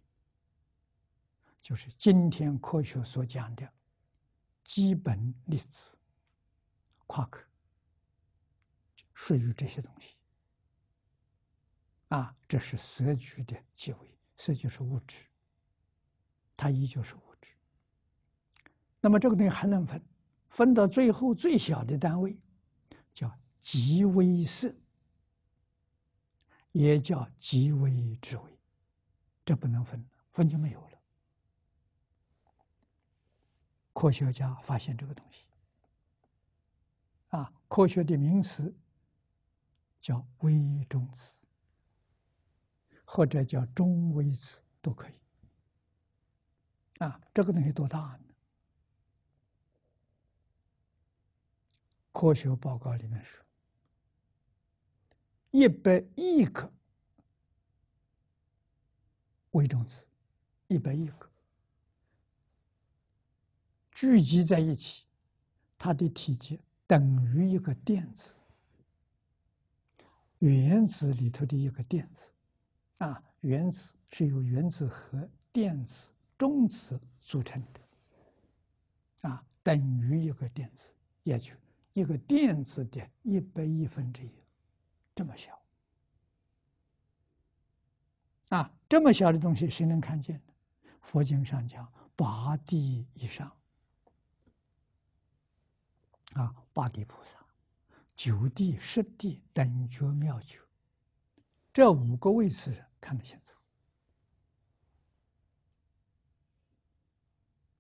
就是今天科学所讲的基本粒子夸克。属于这些东西，啊，这是色局的机微，色就是物质，它依旧是物质。那么这个东西还能分，分到最后最小的单位，叫极微色，也叫极微之微，这不能分分就没有了。科学家发现这个东西，啊，科学的名词。叫微中子，或者叫中微子都可以。啊，这个东西多大呢？科学报告里面说，一百亿个微中子，一百亿个聚集在一起，它的体积等于一个电子。原子里头的一个电子，啊，原子是由原子核、电子、中子组成的，啊，等于一个电子，也就一个电子的一百亿分之一，这么小，啊，这么小的东西谁能看见呢？佛经上讲八地以上，啊，八地菩萨。九地、十地等觉妙觉，这五个位次看得清楚。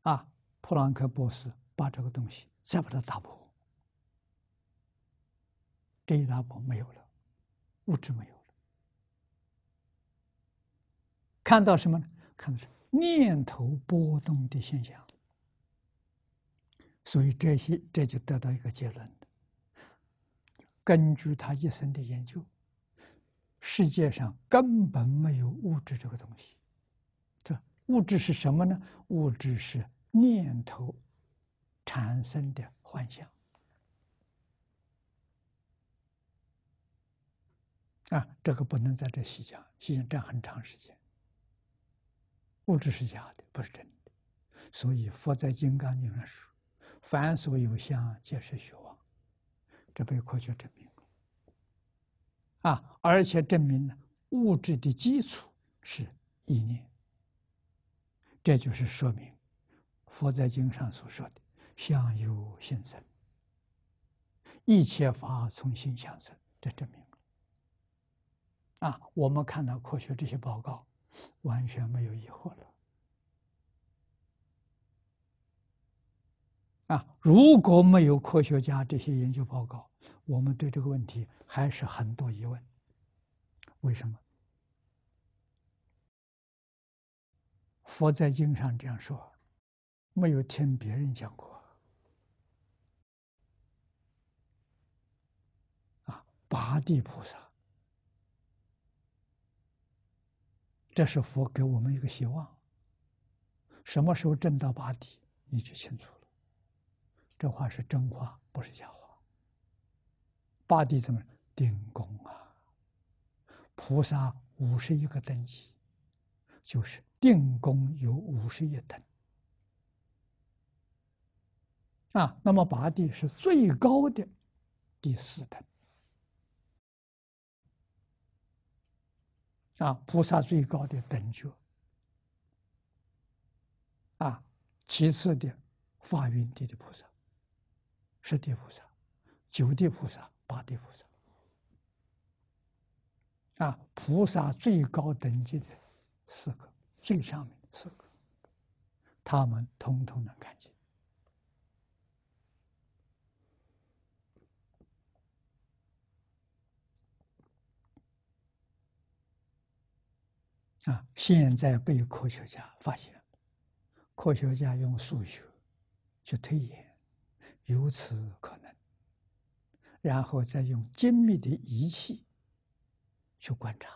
啊，普朗克博士把这个东西再把它打破，这一大波没有了，物质没有了。看到什么呢？看到是念头波动的现象。所以这些，这就得到一个结论。根据他一生的研究，世界上根本没有物质这个东西。这物质是什么呢？物质是念头产生的幻想。啊，这个不能在这细讲，细讲占很长时间。物质是假的，不是真的。所以佛在《金刚经》上说：“凡所有相，皆是虚妄。”这被科学证明了啊！而且证明了物质的基础是意念，这就是说明佛在经上所说的“相由心生”，一切法从心相生，这证明了啊！我们看到科学这些报告，完全没有疑惑了。啊，如果没有科学家这些研究报告，我们对这个问题还是很多疑问。为什么？佛在经上这样说，没有听别人讲过。啊，拔地菩萨，这是佛给我们一个希望。什么时候证到八地，你就清楚了。这话是真话，不是假话。八地怎么定功啊？菩萨五十一个等级，就是定功有五十一等啊。那么八地是最高的第四等啊，菩萨最高的等级啊，其次的法云地的菩萨。十地菩萨、九地菩萨、八地菩萨，啊，菩萨最高等级的四个，最上面的四个，他们通通能看见。啊，现在被科学家发现科学家用数学去推演。由此可能，然后再用精密的仪器去观察，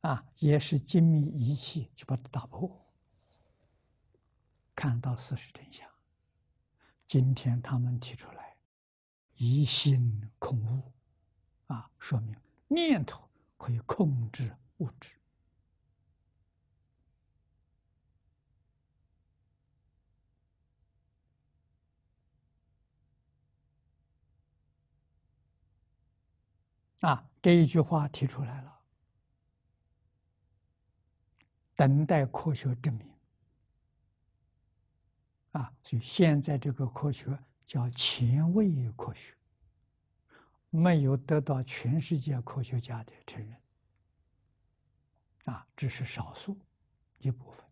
啊，也是精密仪器去把它打破，看到事实真相。今天他们提出来，疑心恐物，啊，说明念头可以控制物质。啊，这一句话提出来了。等待科学证明。啊，所以现在这个科学叫前卫科学，没有得到全世界科学家的承认。啊，只是少数一部分，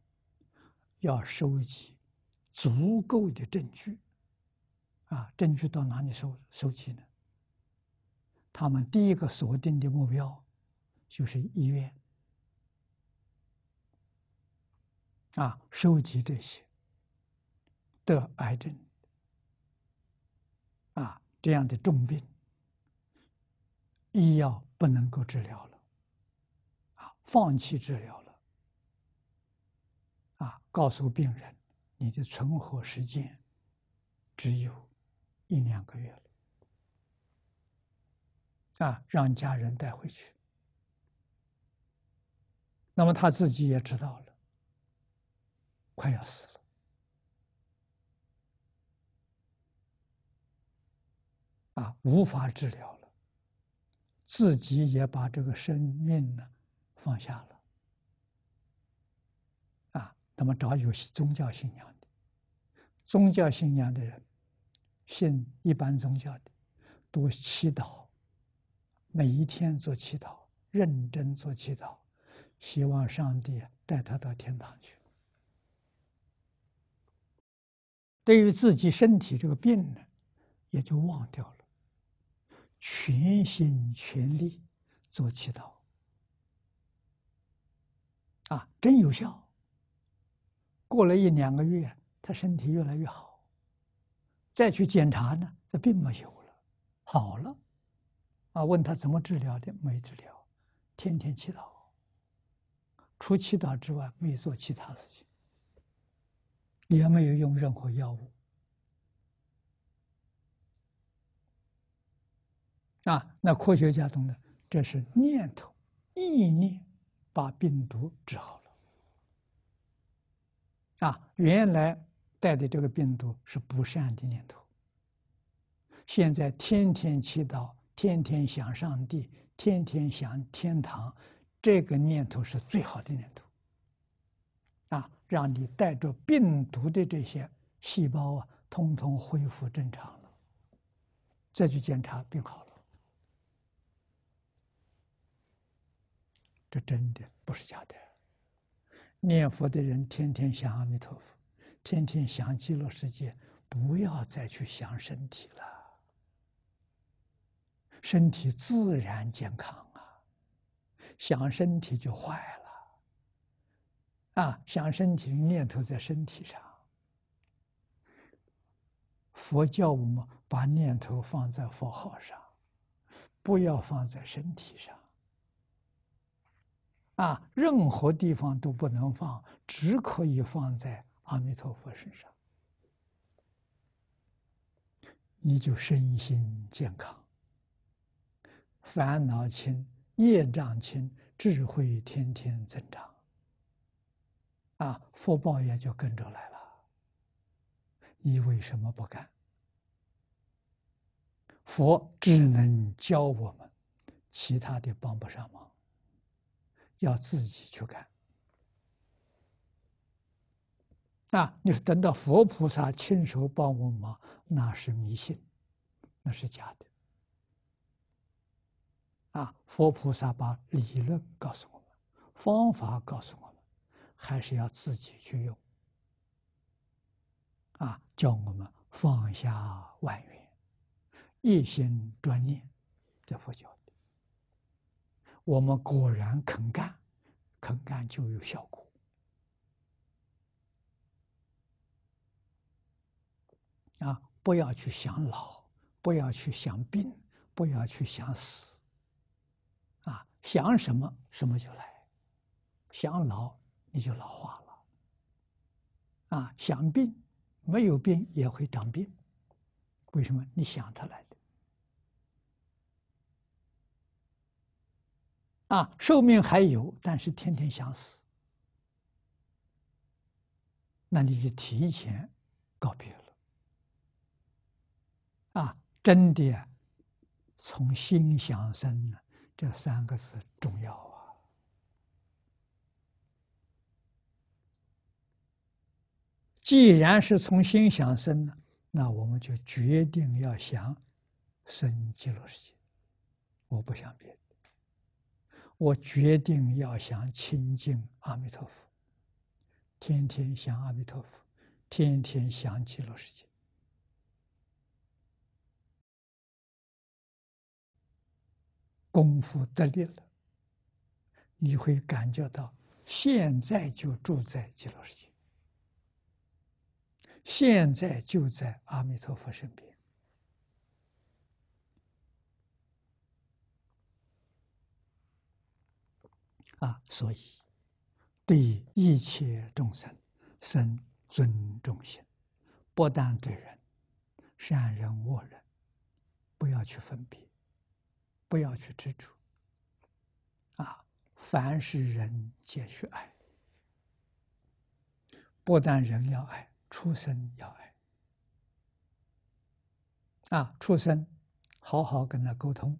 要收集足够的证据。啊，证据到哪里收收集呢？他们第一个锁定的目标就是医院啊，收集这些得癌症啊这样的重病，医药不能够治疗了，啊，放弃治疗了，啊，告诉病人你的存活时间只有一两个月了。啊，让家人带回去。那么他自己也知道了，快要死了，啊，无法治疗了，自己也把这个生命呢放下了，啊，那么找有宗教信仰的，宗教信仰的人，信一般宗教的，多祈祷。每一天做祈祷，认真做祈祷，希望上帝带他到天堂去。对于自己身体这个病呢，也就忘掉了，全心全力做祈祷。啊，真有效！过了一两个月，他身体越来越好，再去检查呢，这病没有了，好了。啊，问他怎么治疗的？没治疗，天天祈祷。除祈祷之外，没做其他事情，也没有用任何药物。啊，那科学家懂得，这是念头、意念，把病毒治好了。啊，原来带的这个病毒是不善的念头，现在天天祈祷。天天想上帝，天天想天堂，这个念头是最好的念头，啊，让你带着病毒的这些细胞啊，通通恢复正常了，再去检查病好了，这真的不是假的。念佛的人天天想阿弥陀佛，天天想极乐世界，不要再去想身体了。身体自然健康啊，想身体就坏了。啊，想身体的念头在身体上。佛教我们把念头放在佛号上，不要放在身体上。啊，任何地方都不能放，只可以放在阿弥陀佛身上，你就身心健康。烦恼轻，业障轻，智慧天天增长，啊，福报也就跟着来了。你为什么不干？佛只能教我们，其他的帮不上忙，要自己去干。啊，你等到佛菩萨亲手帮我们忙，那是迷信，那是假的。啊，佛菩萨把理论告诉我们，方法告诉我们，还是要自己去用。啊，叫我们放下万缘，一心专念，在佛教我们果然肯干，肯干就有效果。啊，不要去想老，不要去想病，不要去想死。想什么，什么就来；想老，你就老化了；啊，想病，没有病也会长病。为什么？你想他来的。啊，寿命还有，但是天天想死，那你就提前告别了。啊，真的，从心想生呢。这三个字重要啊！既然是从心想生呢，那我们就决定要想生极乐世界，我不想别的，我决定要想清净阿弥陀佛，天天想阿弥陀佛，天天想极乐世界。功夫得力了，你会感觉到现在就住在极乐世界，现在就在阿弥陀佛身边。啊，所以对一切众生生尊重心，不但对人，善人恶人，不要去分别。不要去执着啊！凡是人，皆需爱。不但人要爱，畜生要爱。啊，畜生，好好跟他沟通，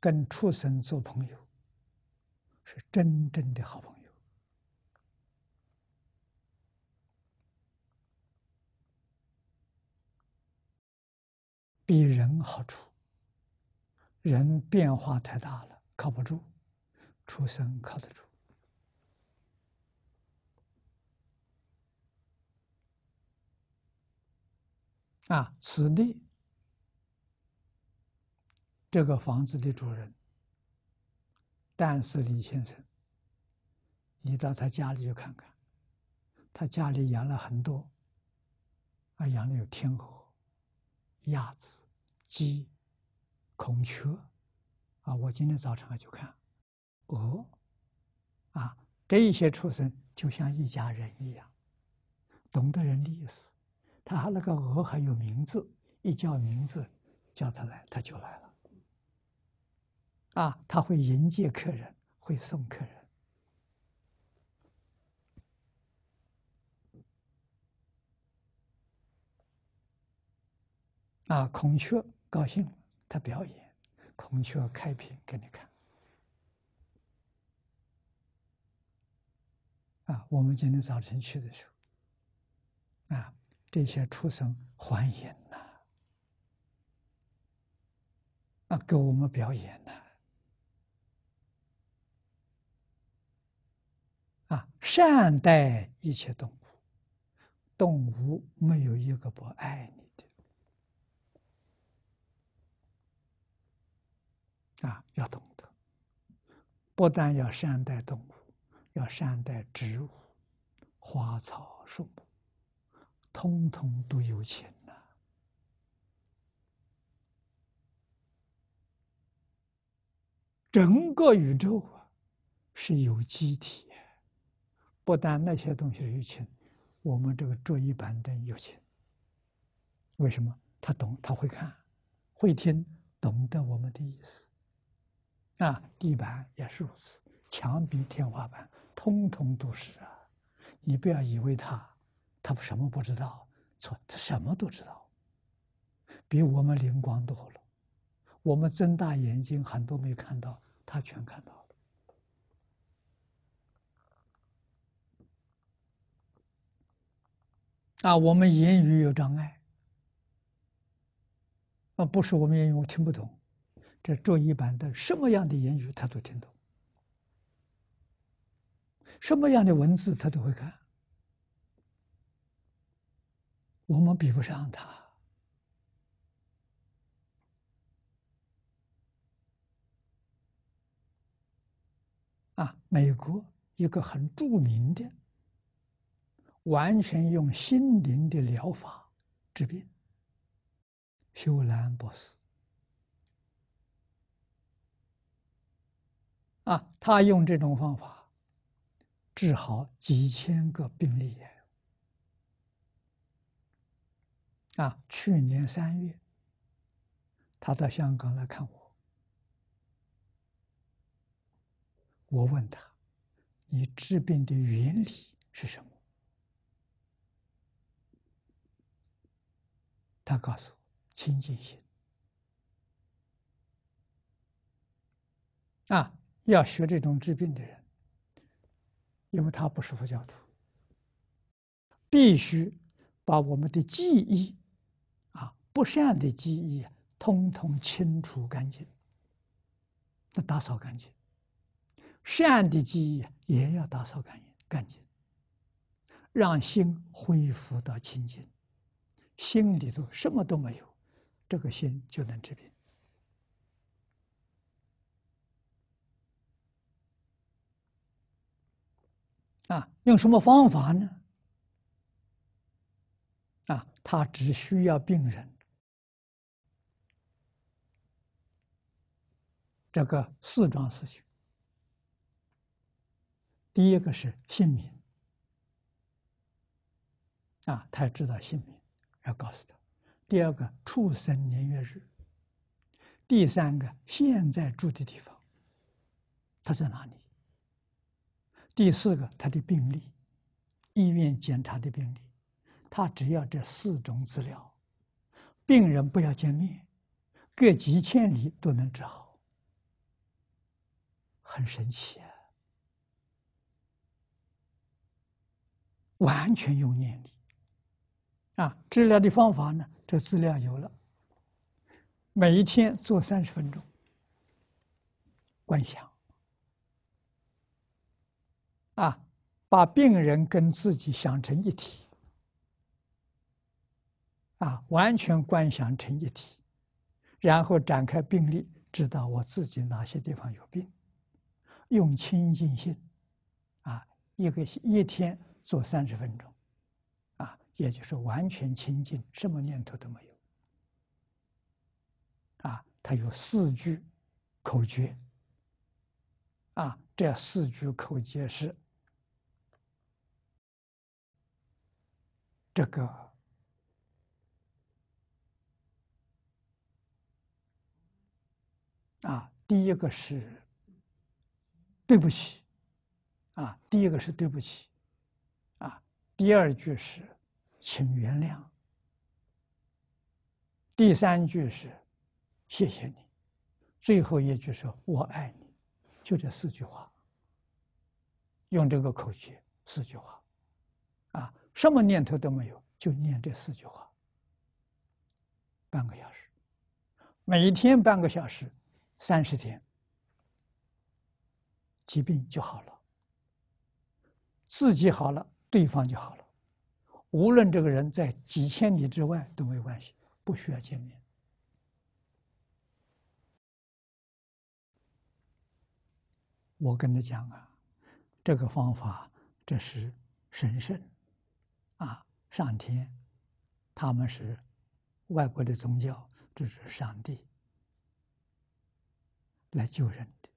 跟畜生做朋友，是真正的好朋友，比人好处。人变化太大了，靠不住；出生靠得住。啊，此地这个房子的主人，但是李先生，你到他家里去看看，他家里养了很多，啊，养了有天鹅、鸭子、鸡。孔雀，啊！我今天早上就看鹅，啊，这一些畜生就像一家人一样，懂得人的意思。他那个鹅还有名字，一叫名字，叫他来，他就来了。啊，他会迎接客人，会送客人。啊，孔雀高兴了。他表演孔雀开屏给你看啊！我们今天早晨去的时候啊，这些畜生欢迎呐，啊，给我们表演呢啊！善待一切动物，动物没有一个不爱你。啊，要懂得，不但要善待动物，要善待植物、花草树木，通通都有情呐。整个宇宙啊，是有机体，不但那些东西有情，我们这个桌椅板凳有情。为什么？他懂，他会看，会听，懂得我们的意思。啊，地板也是如此，墙壁、天花板，通通都是啊！你不要以为他，他什么不知道，错，他什么都知道，比我们灵光多了。我们睁大眼睛，很多没看到，他全看到了。啊，我们言语有障碍，啊，不是我们言语，我听不懂。这中译版的什么样的言语他都听懂，什么样的文字他都会看。我们比不上他。啊，美国一个很著名的，完全用心灵的疗法治病，修兰博士。啊，他用这种方法治好几千个病例。啊，去年三月，他到香港来看我，我问他：“你治病的原理是什么？”他告诉我：“清净心。”啊。要学这种治病的人，因为他不是佛教徒，必须把我们的记忆啊不善的记忆啊通通清除干净，要打扫干净，善的记忆也要打扫干净，干净，让心恢复到清净，心里头什么都没有，这个心就能治病。啊，用什么方法呢？啊，他只需要病人。这个四桩事情，第一个是姓名，啊，他知道姓名，要告诉他。第二个出生年月日，第三个现在住的地方，他在哪里？第四个，他的病例、医院检查的病例，他只要这四种资料，病人不要见面，隔几千里都能治好，很神奇啊！完全用念力啊！治疗的方法呢？这资料有了，每一天做三十分钟观想。啊，把病人跟自己想成一体，啊，完全观想成一体，然后展开病例，知道我自己哪些地方有病，用清净心，啊，一个一天做三十分钟，啊，也就是完全清净，什么念头都没有，啊，它有四句口诀，啊，这四句口诀是。这个啊，第一个是对不起啊，第一个是对不起啊，第二句是请原谅，第三句是谢谢你，最后一句是我爱你，就这四句话，用这个口气，四句话啊。什么念头都没有，就念这四句话。半个小时，每天半个小时，三十天，疾病就好了，自己好了，对方就好了，无论这个人在几千里之外都没关系，不需要见面。我跟他讲啊，这个方法这是神圣。上天，他们是外国的宗教，这是上帝来救人的。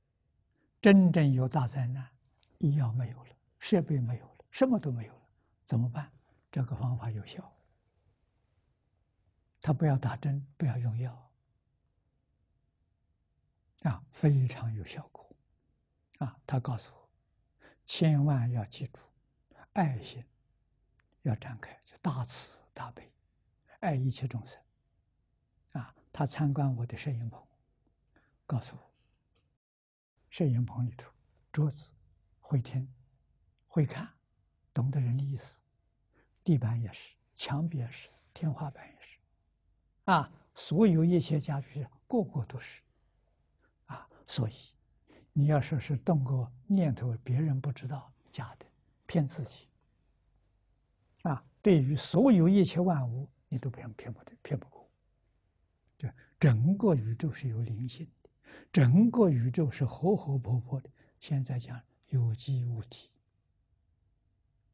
真正有大灾难，医药没有了，设备没有了，什么都没有了，怎么办？这个方法有效，他不要打针，不要用药，啊，非常有效果，啊，他告诉我，千万要记住，爱心。要展开，就大慈大悲，爱一切众生。啊，他参观我的摄影棚，告诉我，摄影棚里头，桌子会听，会看，懂得人的意思，地板也是，墙壁也是，天花板也是，啊，所有一切家具是，个个都是，啊，所以，你要说是动过念头，别人不知道，假的，骗自己。对于所有一切万物，你都不能骗不得，骗不过。对，整个宇宙是有灵性的，整个宇宙是活活泼泼的。现在讲有机物体，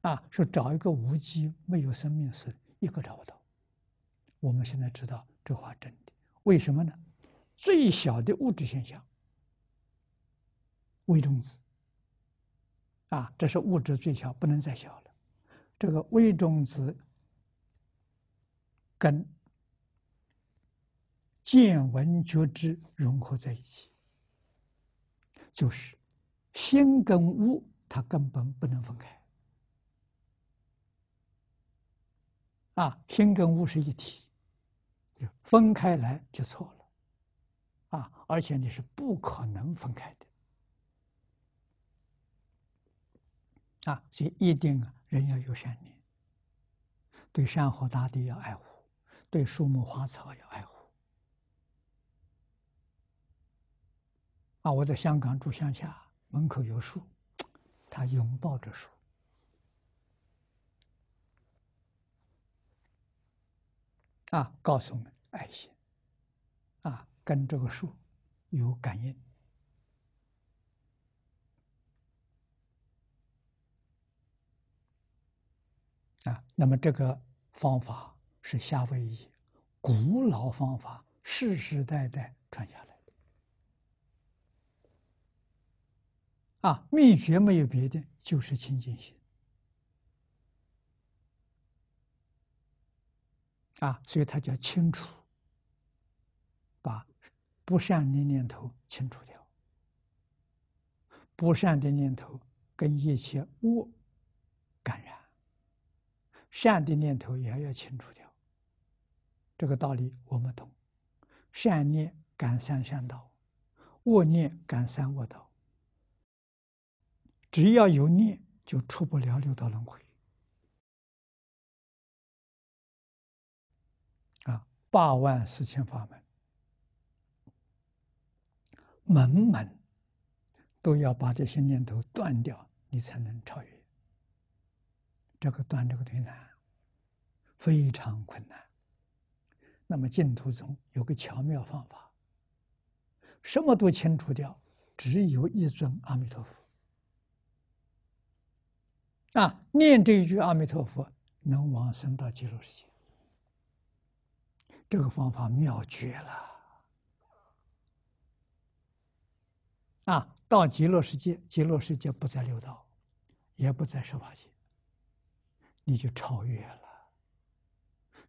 啊，说找一个无机、没有生命时，一个找不到。我们现在知道这话真的，为什么呢？最小的物质现象，微中子，啊，这是物质最小，不能再小了。这个微种子跟见闻觉知融合在一起，就是心跟物，它根本不能分开啊！心跟物是一体，分开来就错了啊！而且你是不可能分开的啊，所以一定啊。人要有善念，对山河大地要爱护，对树木花草要爱护。啊，我在香港住乡下，门口有树，他拥抱着树。啊，告诉我们爱心，啊，跟这个树有感应。啊，那么这个方法是夏威夷古老方法，世世代代传下来的。啊，秘诀没有别的，就是清净心。啊，所以它叫清除，把不善的念头清除掉。不善的念头跟一切恶感染。善的念头也要清除掉，这个道理我们懂。善念感三善道，恶念感三恶道。只要有念，就出不了六道轮回。啊，八万四千法门，门门都要把这些念头断掉，你才能超越。这个断这个腿难，非常困难。那么净土宗有个巧妙方法，什么都清除掉，只有一尊阿弥陀佛。啊，念这一句阿弥陀佛，能往生到极乐世界。这个方法妙绝了！啊，到极乐世界，极乐世界不在六道，也不在十法界。你就超越了，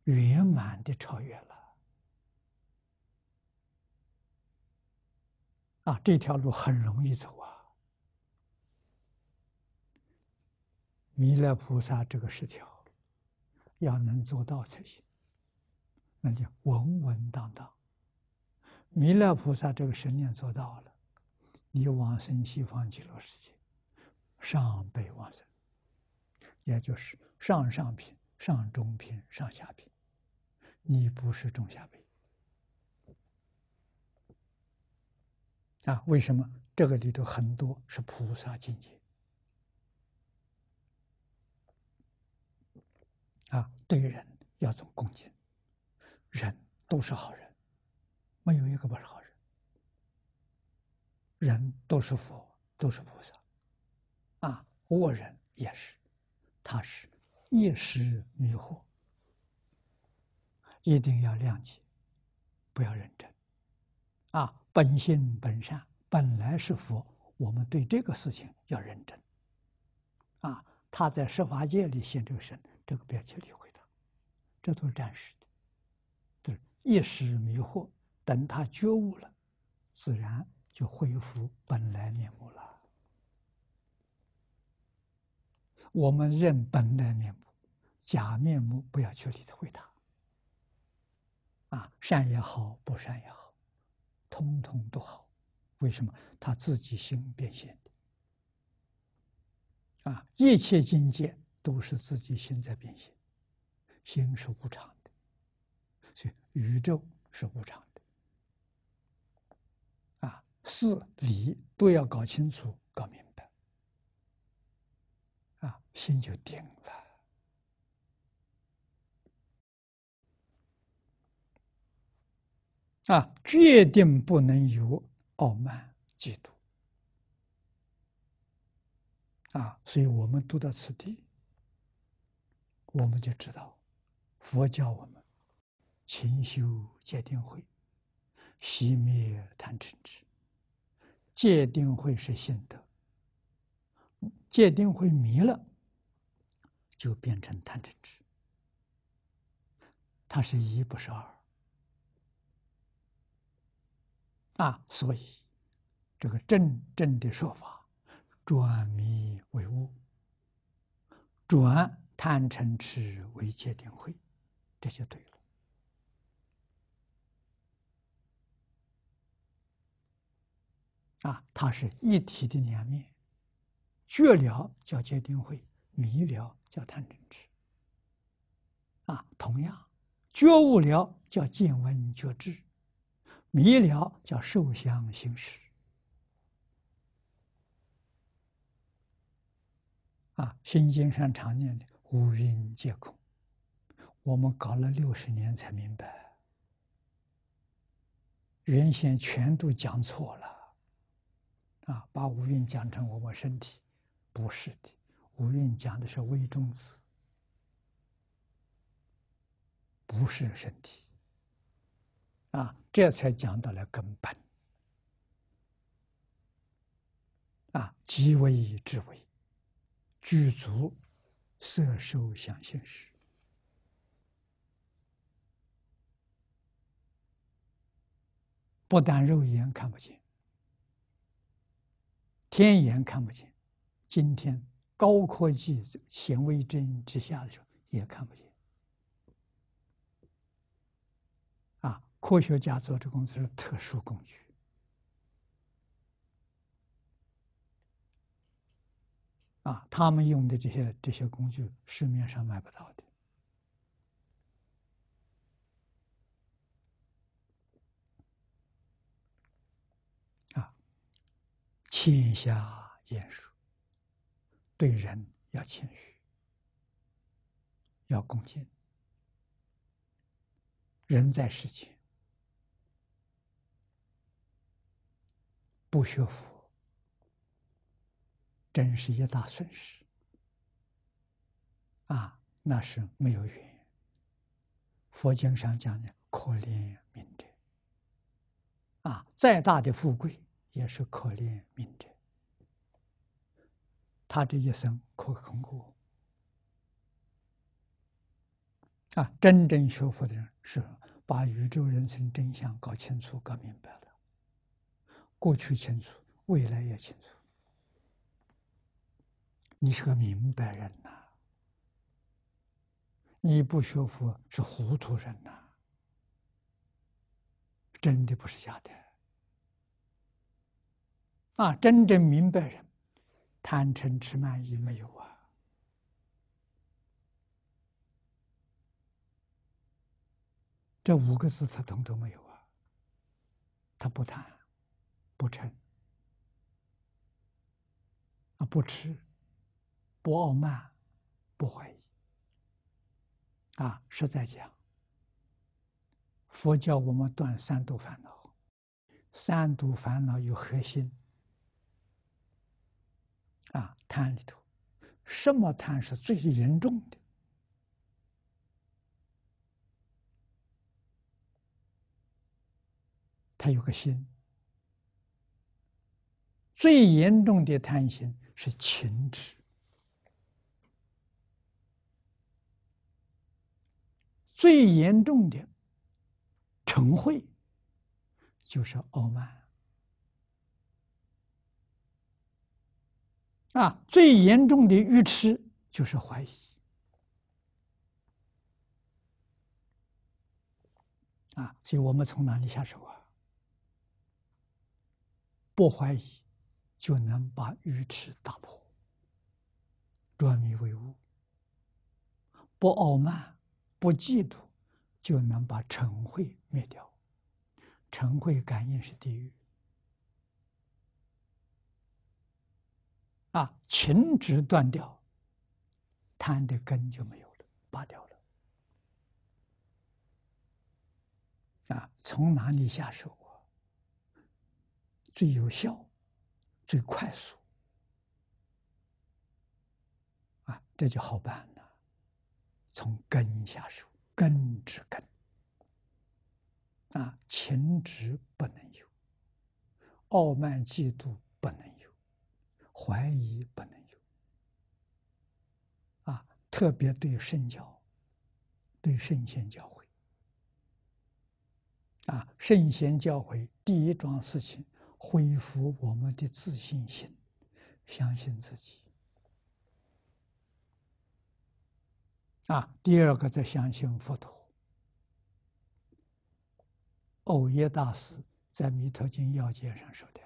圆满的超越了。啊，这条路很容易走啊！弥勒菩萨这个十条，要能做到才行，那就稳稳当当。弥勒菩萨这个神念做到了，你往生西方极乐世界，上辈往生。也就是上上品、上中品、上下品，你不是中下品啊？为什么这个里头很多是菩萨境界啊？对人要总恭敬，人都是好人，没有一个不是好人，人都是佛，都是菩萨，啊，我人也是。他是一时迷惑，一定要谅解，不要认真，啊，本性本善，本来是佛，我们对这个事情要认真，啊，他在十法界里现这个身，这个要去里回答，这都是暂时的，是一时迷惑，等他觉悟了，自然就恢复本来面目了。我们认本来面目，假面目不要去理会回答，啊，善也好，不善也好，通通都好，为什么？他自己心变现的，啊，一切境界都是自己心在变现，心是无常的，所以宇宙是无常的，啊，事理都要搞清楚、搞明。白。心就定了啊，决定不能由傲慢、嫉妒啊，所以我们读到此地，我们就知道，佛教我们勤修戒定慧，熄灭贪嗔痴。戒定慧是心得，戒定慧迷了。就变成贪嗔痴，它是一不是二，啊，所以这个真正的说法，转迷为悟，转贪嗔痴为戒定慧，这就对了。啊，它是一体的两面，绝了叫戒定慧。迷了叫贪嗔痴，啊，同样觉悟了叫见闻觉知，迷了叫受想行识，啊，《心经》上常念的五蕴皆空，我们搞了六十年才明白，原先全都讲错了，啊，把五蕴讲成我们身体，不是的。五蕴讲的是微中子，不是身体啊，这才讲到了根本啊，即以之为，具足色受想行识，不但肉眼看不见，天眼看不见，今天。高科技显微镜之下的时候也看不见。啊，科学家做这工作是特殊工具。啊，他们用的这些这些工具，市面上买不到的。啊，潜下鼹鼠。对人要谦虚，要恭敬。人在世间，不学佛，真是一大损失。啊，那是没有缘。佛经上讲的“可怜命者”，啊，再大的富贵也是可怜命者。他这一生可空过啊！真正学佛的人是把宇宙人生真相搞清楚、搞明白了。过去清楚，未来也清楚。你是个明白人呐！你不学佛是糊涂人呐。真的不是假的。啊，真正明白人。贪嗔痴慢疑没有啊？这五个字他通通没有啊？他不贪，不嗔，啊不吃，不傲慢，不怀疑。啊，实在讲，佛教我们断三毒烦恼，三毒烦恼有核心。啊，贪里头，什么贪是最严重的？他有个心，最严重的贪心是情痴，最严重的成会就是傲慢。啊，最严重的愚痴就是怀疑。啊，所以我们从哪里下手啊？不怀疑，就能把愚痴打破，转迷为悟；不傲慢，不嫉妒，就能把嗔恚灭掉。嗔恚感应是地狱。啊，情执断掉，贪的根就没有了，拔掉了。啊，从哪里下手啊？最有效，最快速。啊，这就好办了，从根下手，根之根。啊，情执不能有，傲慢、嫉妒。怀疑不能有啊！特别对圣教、对圣贤教诲啊！圣贤教会第一桩事情，恢复我们的自信心，相信自己啊！第二个，再相信佛陀。欧耶大师在《弥陀经要解》上说的。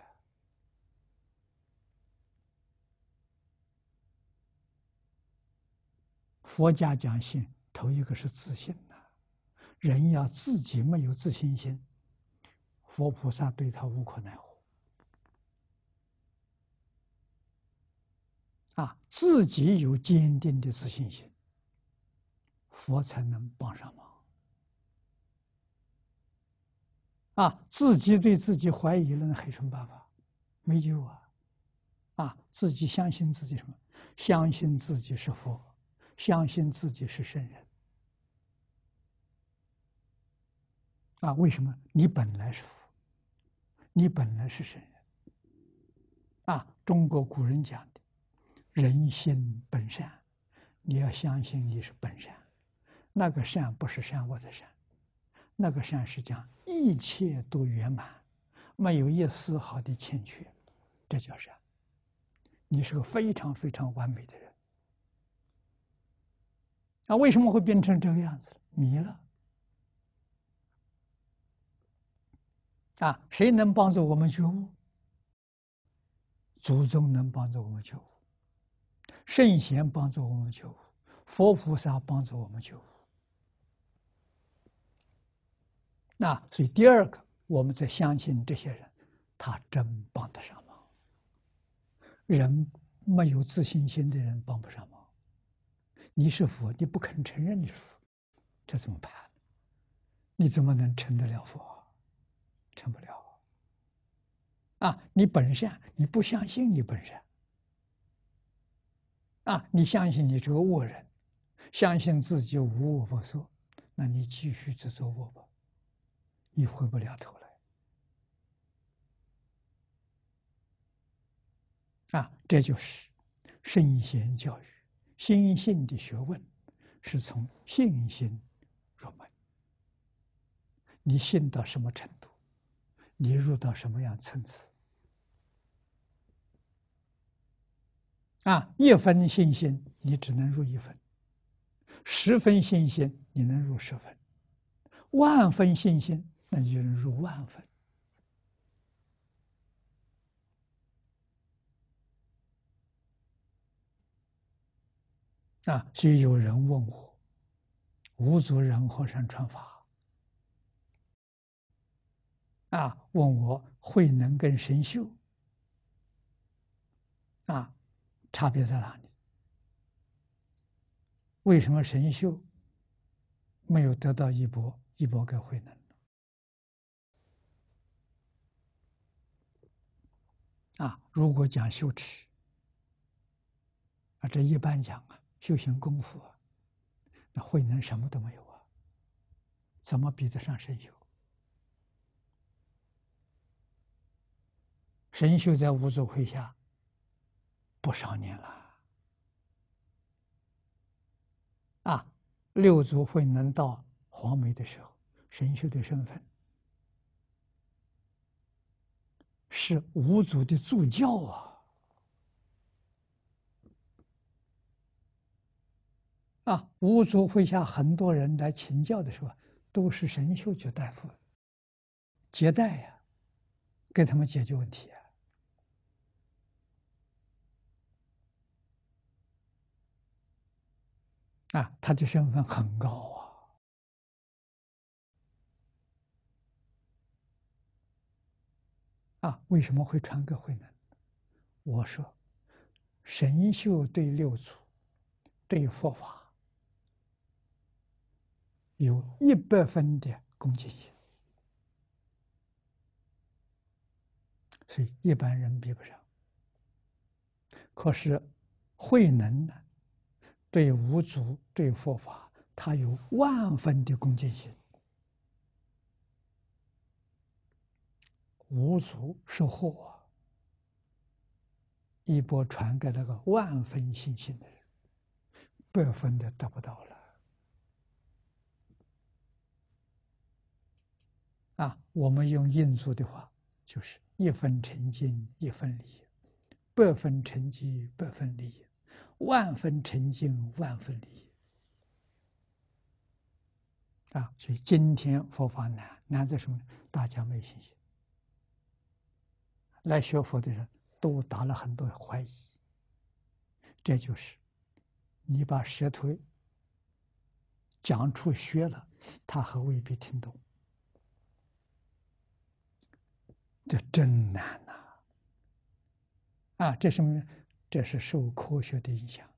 佛家讲信，头一个是自信呐。人要自己没有自信心，佛菩萨对他无可奈何。啊，自己有坚定的自信心，佛才能帮上忙。啊，自己对自己怀疑了，还有什么办法？没救啊！啊，自己相信自己什么？相信自己是佛。相信自己是圣人。啊，为什么？你本来是福，你本来是圣人。啊，中国古人讲的“人心本善”，你要相信你是本善，那个善不是善恶的善，那个善是讲一切都圆满，没有一丝毫的欠缺，这叫善。你是个非常非常完美的人。那为什么会变成这个样子迷了。啊，谁能帮助我们觉悟？祖宗能帮助我们觉悟，圣贤帮助我们觉悟，佛菩萨帮助我们觉悟。那所以第二个，我们在相信这些人，他真帮得上忙。人没有自信心的人帮不上忙。你是佛，你不肯承认你是佛，这怎么办？你怎么能成得了佛？成不了。啊，你本身你不相信你本身，啊，你相信你这个恶人，相信自己无恶不作，那你继续执着恶吧，你回不了头来。啊，这就是圣贤教育。心性的学问，是从信心入门。你信到什么程度，你入到什么样层次？啊，一分信心你只能入一分，十分信心你能入十分，万分信心那就能入万分。啊！以有人问我，吴族人和尚传法？啊？问我慧能跟神秀，啊，差别在哪里？为什么神秀没有得到一波一波给慧能啊？如果讲羞耻，啊，这一般讲啊。修行功夫啊，那慧能什么都没有啊，怎么比得上神秀？神秀在五祖麾下不少年了，啊，六祖慧能到黄梅的时候，神秀的身份是五祖的助教啊。啊，五祖会下很多人来请教的时候，都是神秀去大夫接待呀，给他们解决问题啊。啊，他的身份很高啊。啊，为什么会传给慧能？我说，神秀对六祖，对佛法。有一百分的恭敬心，所以一般人比不上。可是慧能呢，对五祖对佛法，他有万分的恭敬心。五祖是祸啊，一波传给那个万分信心的人，百分的得不到了。啊，我们用印度的话，就是一分成金一分利百分成金百分利万分成金万分利啊，所以今天佛法难难在什么呢？大家没信心，来学佛的人都打了很多怀疑。这就是你把舌头讲出血了，他还未必听懂。这真难呐！啊，这什么？这是受科学的影响，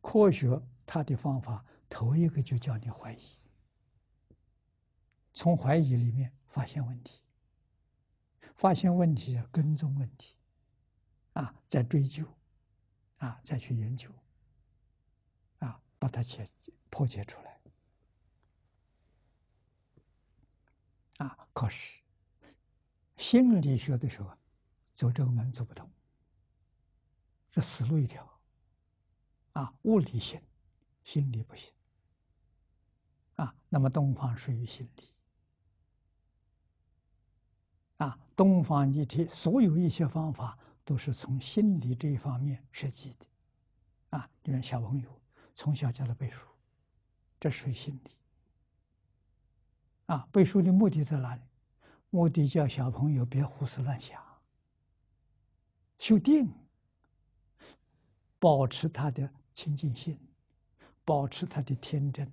科学它的方法，头一个就叫你怀疑，从怀疑里面发现问题，发现问题要跟踪问题，啊，再追究，啊，再去研究，啊，把它解破解出来，啊，可是。心理学的时候啊，走这个门走不通，这死路一条。啊，物理行，心理不行。啊，那么东方属于心理。啊，东方一切所有一些方法都是从心理这一方面设计的。啊，你看小朋友从小叫他背书，这属于心理。啊，背书的目的在哪里？目的叫小朋友别胡思乱想，修定，保持他的清净心，保持他的天真。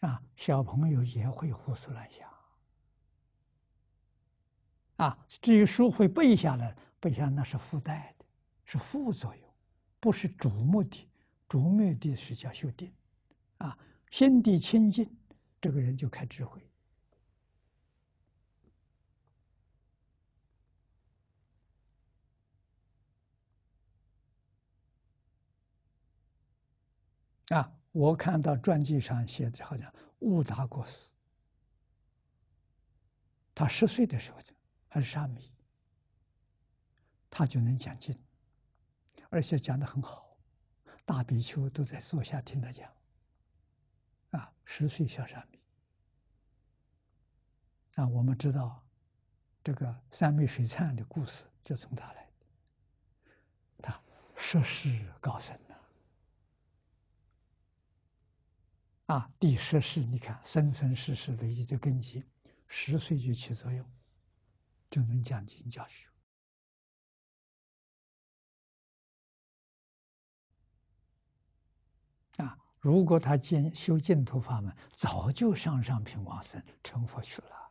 啊，小朋友也会胡思乱想。啊，至于书会背下来，背下那是附带的，是副作用，不是主目的。主目的是叫修定，啊，心地清净，这个人就开智慧。啊，我看到传记上写的，好像乌达国师，他十岁的时候就还是沙弥，他就能讲经，而且讲的很好，大比丘都在坐下听他讲。啊，十岁小沙弥。啊，我们知道这个三昧水忏的故事就从他来的。他涉世高僧。啊，第十世，你看生生世世累积的根基，十岁就起作用，就能讲经教学。啊，如果他见修净土法门，早就上上品往生，成佛去了。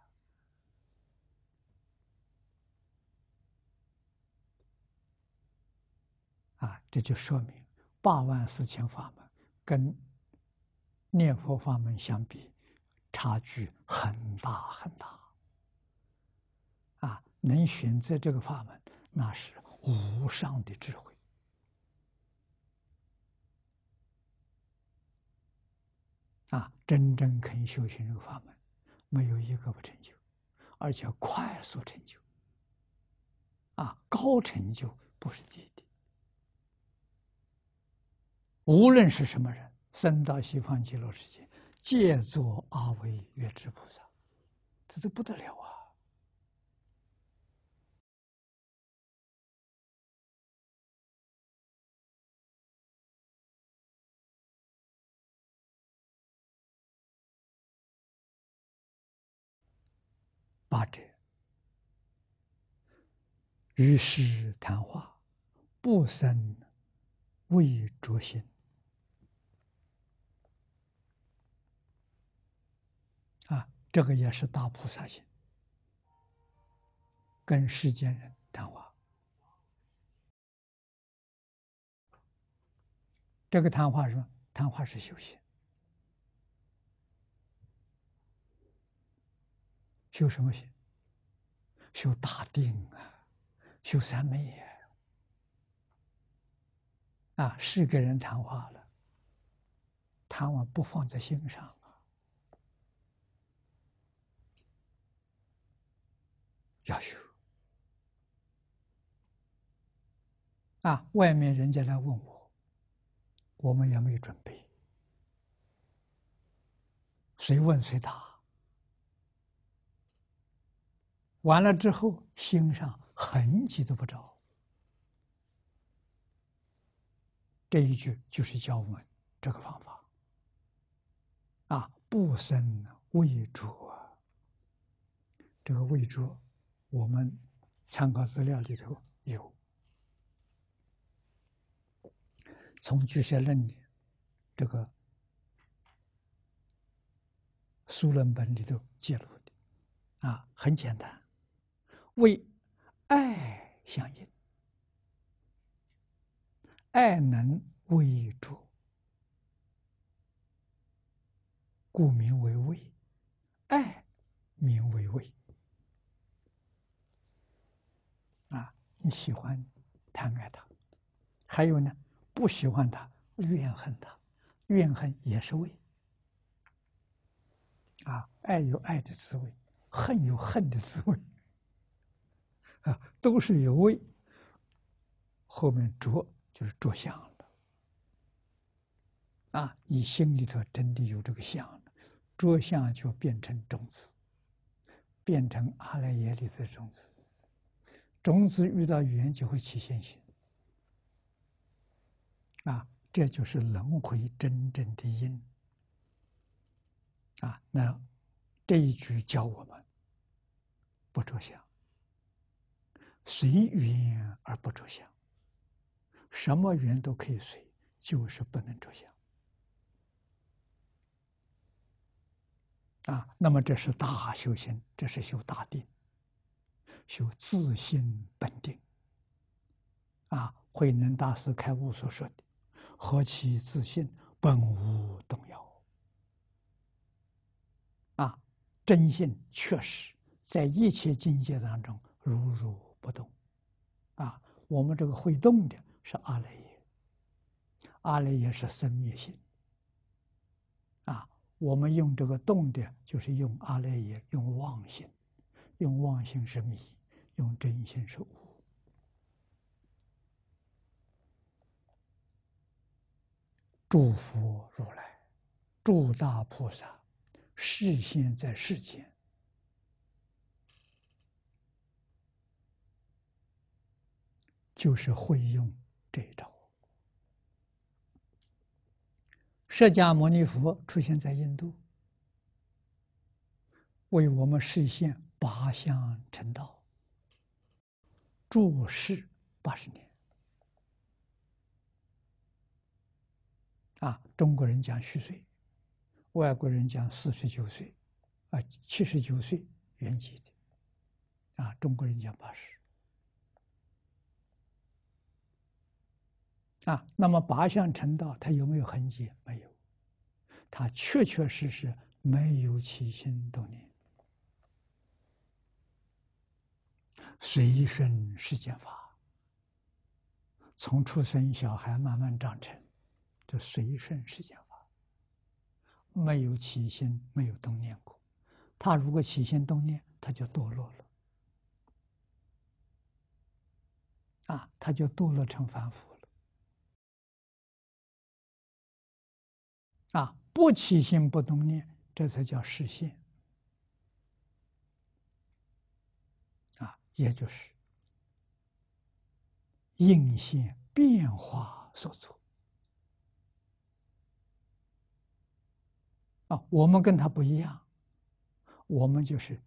啊，这就说明八万四千法门跟。念佛法门相比，差距很大很大。啊，能选择这个法门，那是无上的智慧。啊，真正肯修行这个法门，没有一个不成就，而且快速成就。啊，高成就不是弟弟。无论是什么人。生到西方极乐世界，借作阿惟越之菩萨，这都不得了啊！八者，于是谈话，不生未着心。这个也是大菩萨心。跟世间人谈话，这个谈话什么？谈话是修行，修什么修？修大定啊，修三昧也。啊，是跟人谈话了，谈完不放在心上。要修。啊！外面人家来问我，我们也没准备，谁问谁答。完了之后，心上痕迹都不着。这一句就是教我们这个方法啊，不生主啊，这个未主。我们参考资料里头有，从《巨舍论》里这个书论本里头记录的，啊，很简单，为爱相应，爱能为主，故名为为，爱名为为。你喜欢，贪爱他；，还有呢，不喜欢他，怨恨他；，怨恨也是为。啊，爱有爱的滋味，恨有恨的滋味，啊，都是有味。后面着就是着相了，啊，你心里头真的有这个相着相就变成种子，变成阿赖耶里的种子。种子遇到缘就会起现行，啊，这就是轮回真正的因。啊，那这一句教我们不着相，随缘而不着相，什么缘都可以随，就是不能着相。啊，那么这是大修行，这是修大定。修自心本定，啊，慧能大师开悟所说的“何其自信，本无动摇”，啊，真性确实在一切境界当中如如不动，啊，我们这个会动的是阿赖耶，阿赖耶是生灭性，啊，我们用这个动的，就是用阿赖耶，用妄心。用妄心是迷，用真心是悟。祝福如来，祝大菩萨，示现在世间，就是会用这一招。释迦牟尼佛出现在印度，为我们实现。八相成道，住世八十年。啊，中国人讲虚岁，外国人讲四十九岁，啊，七十九岁圆寂的，啊，中国人讲八十。啊，那么八相成道，它有没有痕迹？没有，它确确实实没有起心动念。随顺世间法，从出生小孩慢慢长成，就随顺世间法。没有起心，没有动念过。他如果起心动念，他就堕落了。啊，他就堕落成凡夫了。啊，不起心不动念，这才叫实现。也就是应现变化所作啊，我们跟他不一样，我们就是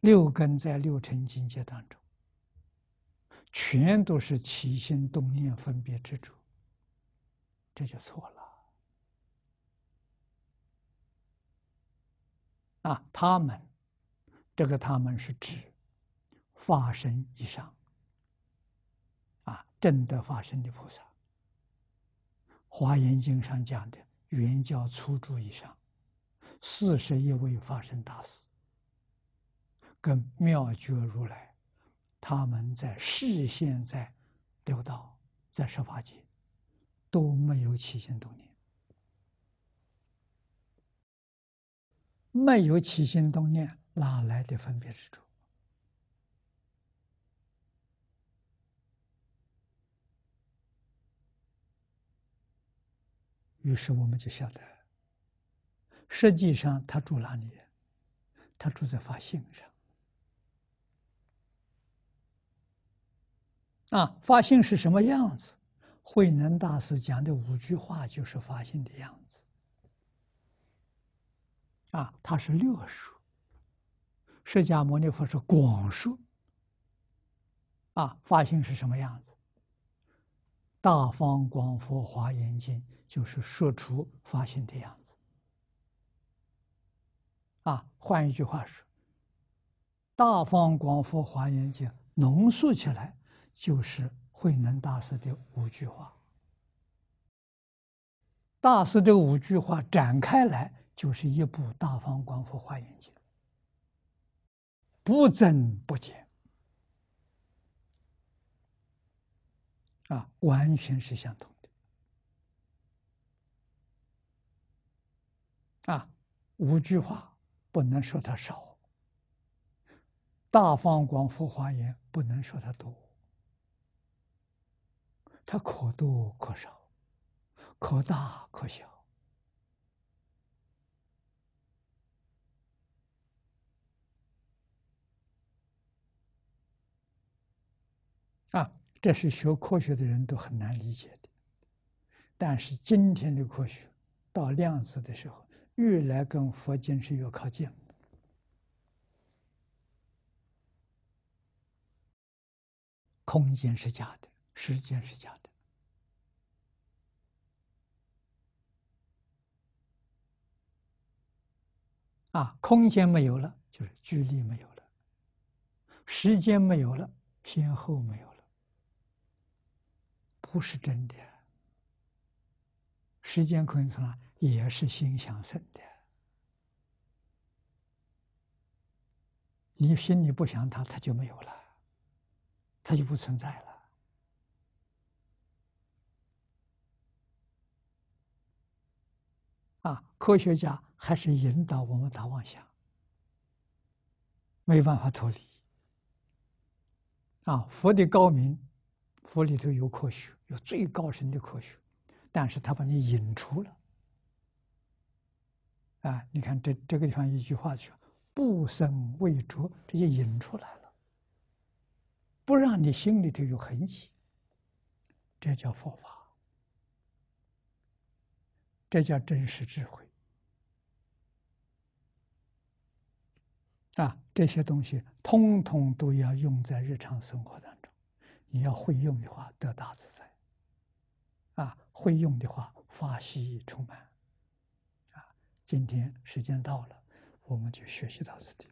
六根在六尘境界当中，全都是起心动念分别之主，这就错了啊，他们。这个他们是指，法身以上，啊，正得法身的菩萨。华严经上讲的圆教初主以上，四十一位法身大师，跟妙觉如来，他们在世现在六道在十法界，都没有起心动念，没有起心动念。哪来的分别执着？于是我们就晓得，实际上他住哪里？他住在法性上。啊，法性是什么样子？慧能大师讲的五句话就是法性的样子。啊，它是六数。释迦牟尼佛是广说，啊，发心是什么样子？《大方广佛华严经》就是说出发心的样子。啊，换一句话说，《大方广佛华严经》浓缩起来就是慧能大师的五句话。大师这五句话展开来，就是一部《大方广佛华严经》。不增不减，啊，完全是相同的，啊，五句话不能说它少，大放光佛华严不能说它多，它可多可少，可大可小。这是学科学的人都很难理解的，但是今天的科学到量子的时候，越来跟佛经是越靠近。空间是假的，时间是假的。啊，空间没有了，就是距离没有了；时间没有了，先后没有。不是真的，时间可以说也是心想生的。你心里不想它，它就没有了，它就不存在了。啊，科学家还是引导我们打妄想，没办法脱离。啊，佛的高明。佛里头有科学，有最高深的科学，但是他把你引出了。啊，你看这这个地方一句话说：“不生未着”，这就引出来了，不让你心里头有痕迹。这叫佛法，这叫真实智慧。啊，这些东西通通都要用在日常生活中。你要会用的话，得大自在。啊，会用的话，法喜充满。啊，今天时间到了，我们就学习到此地。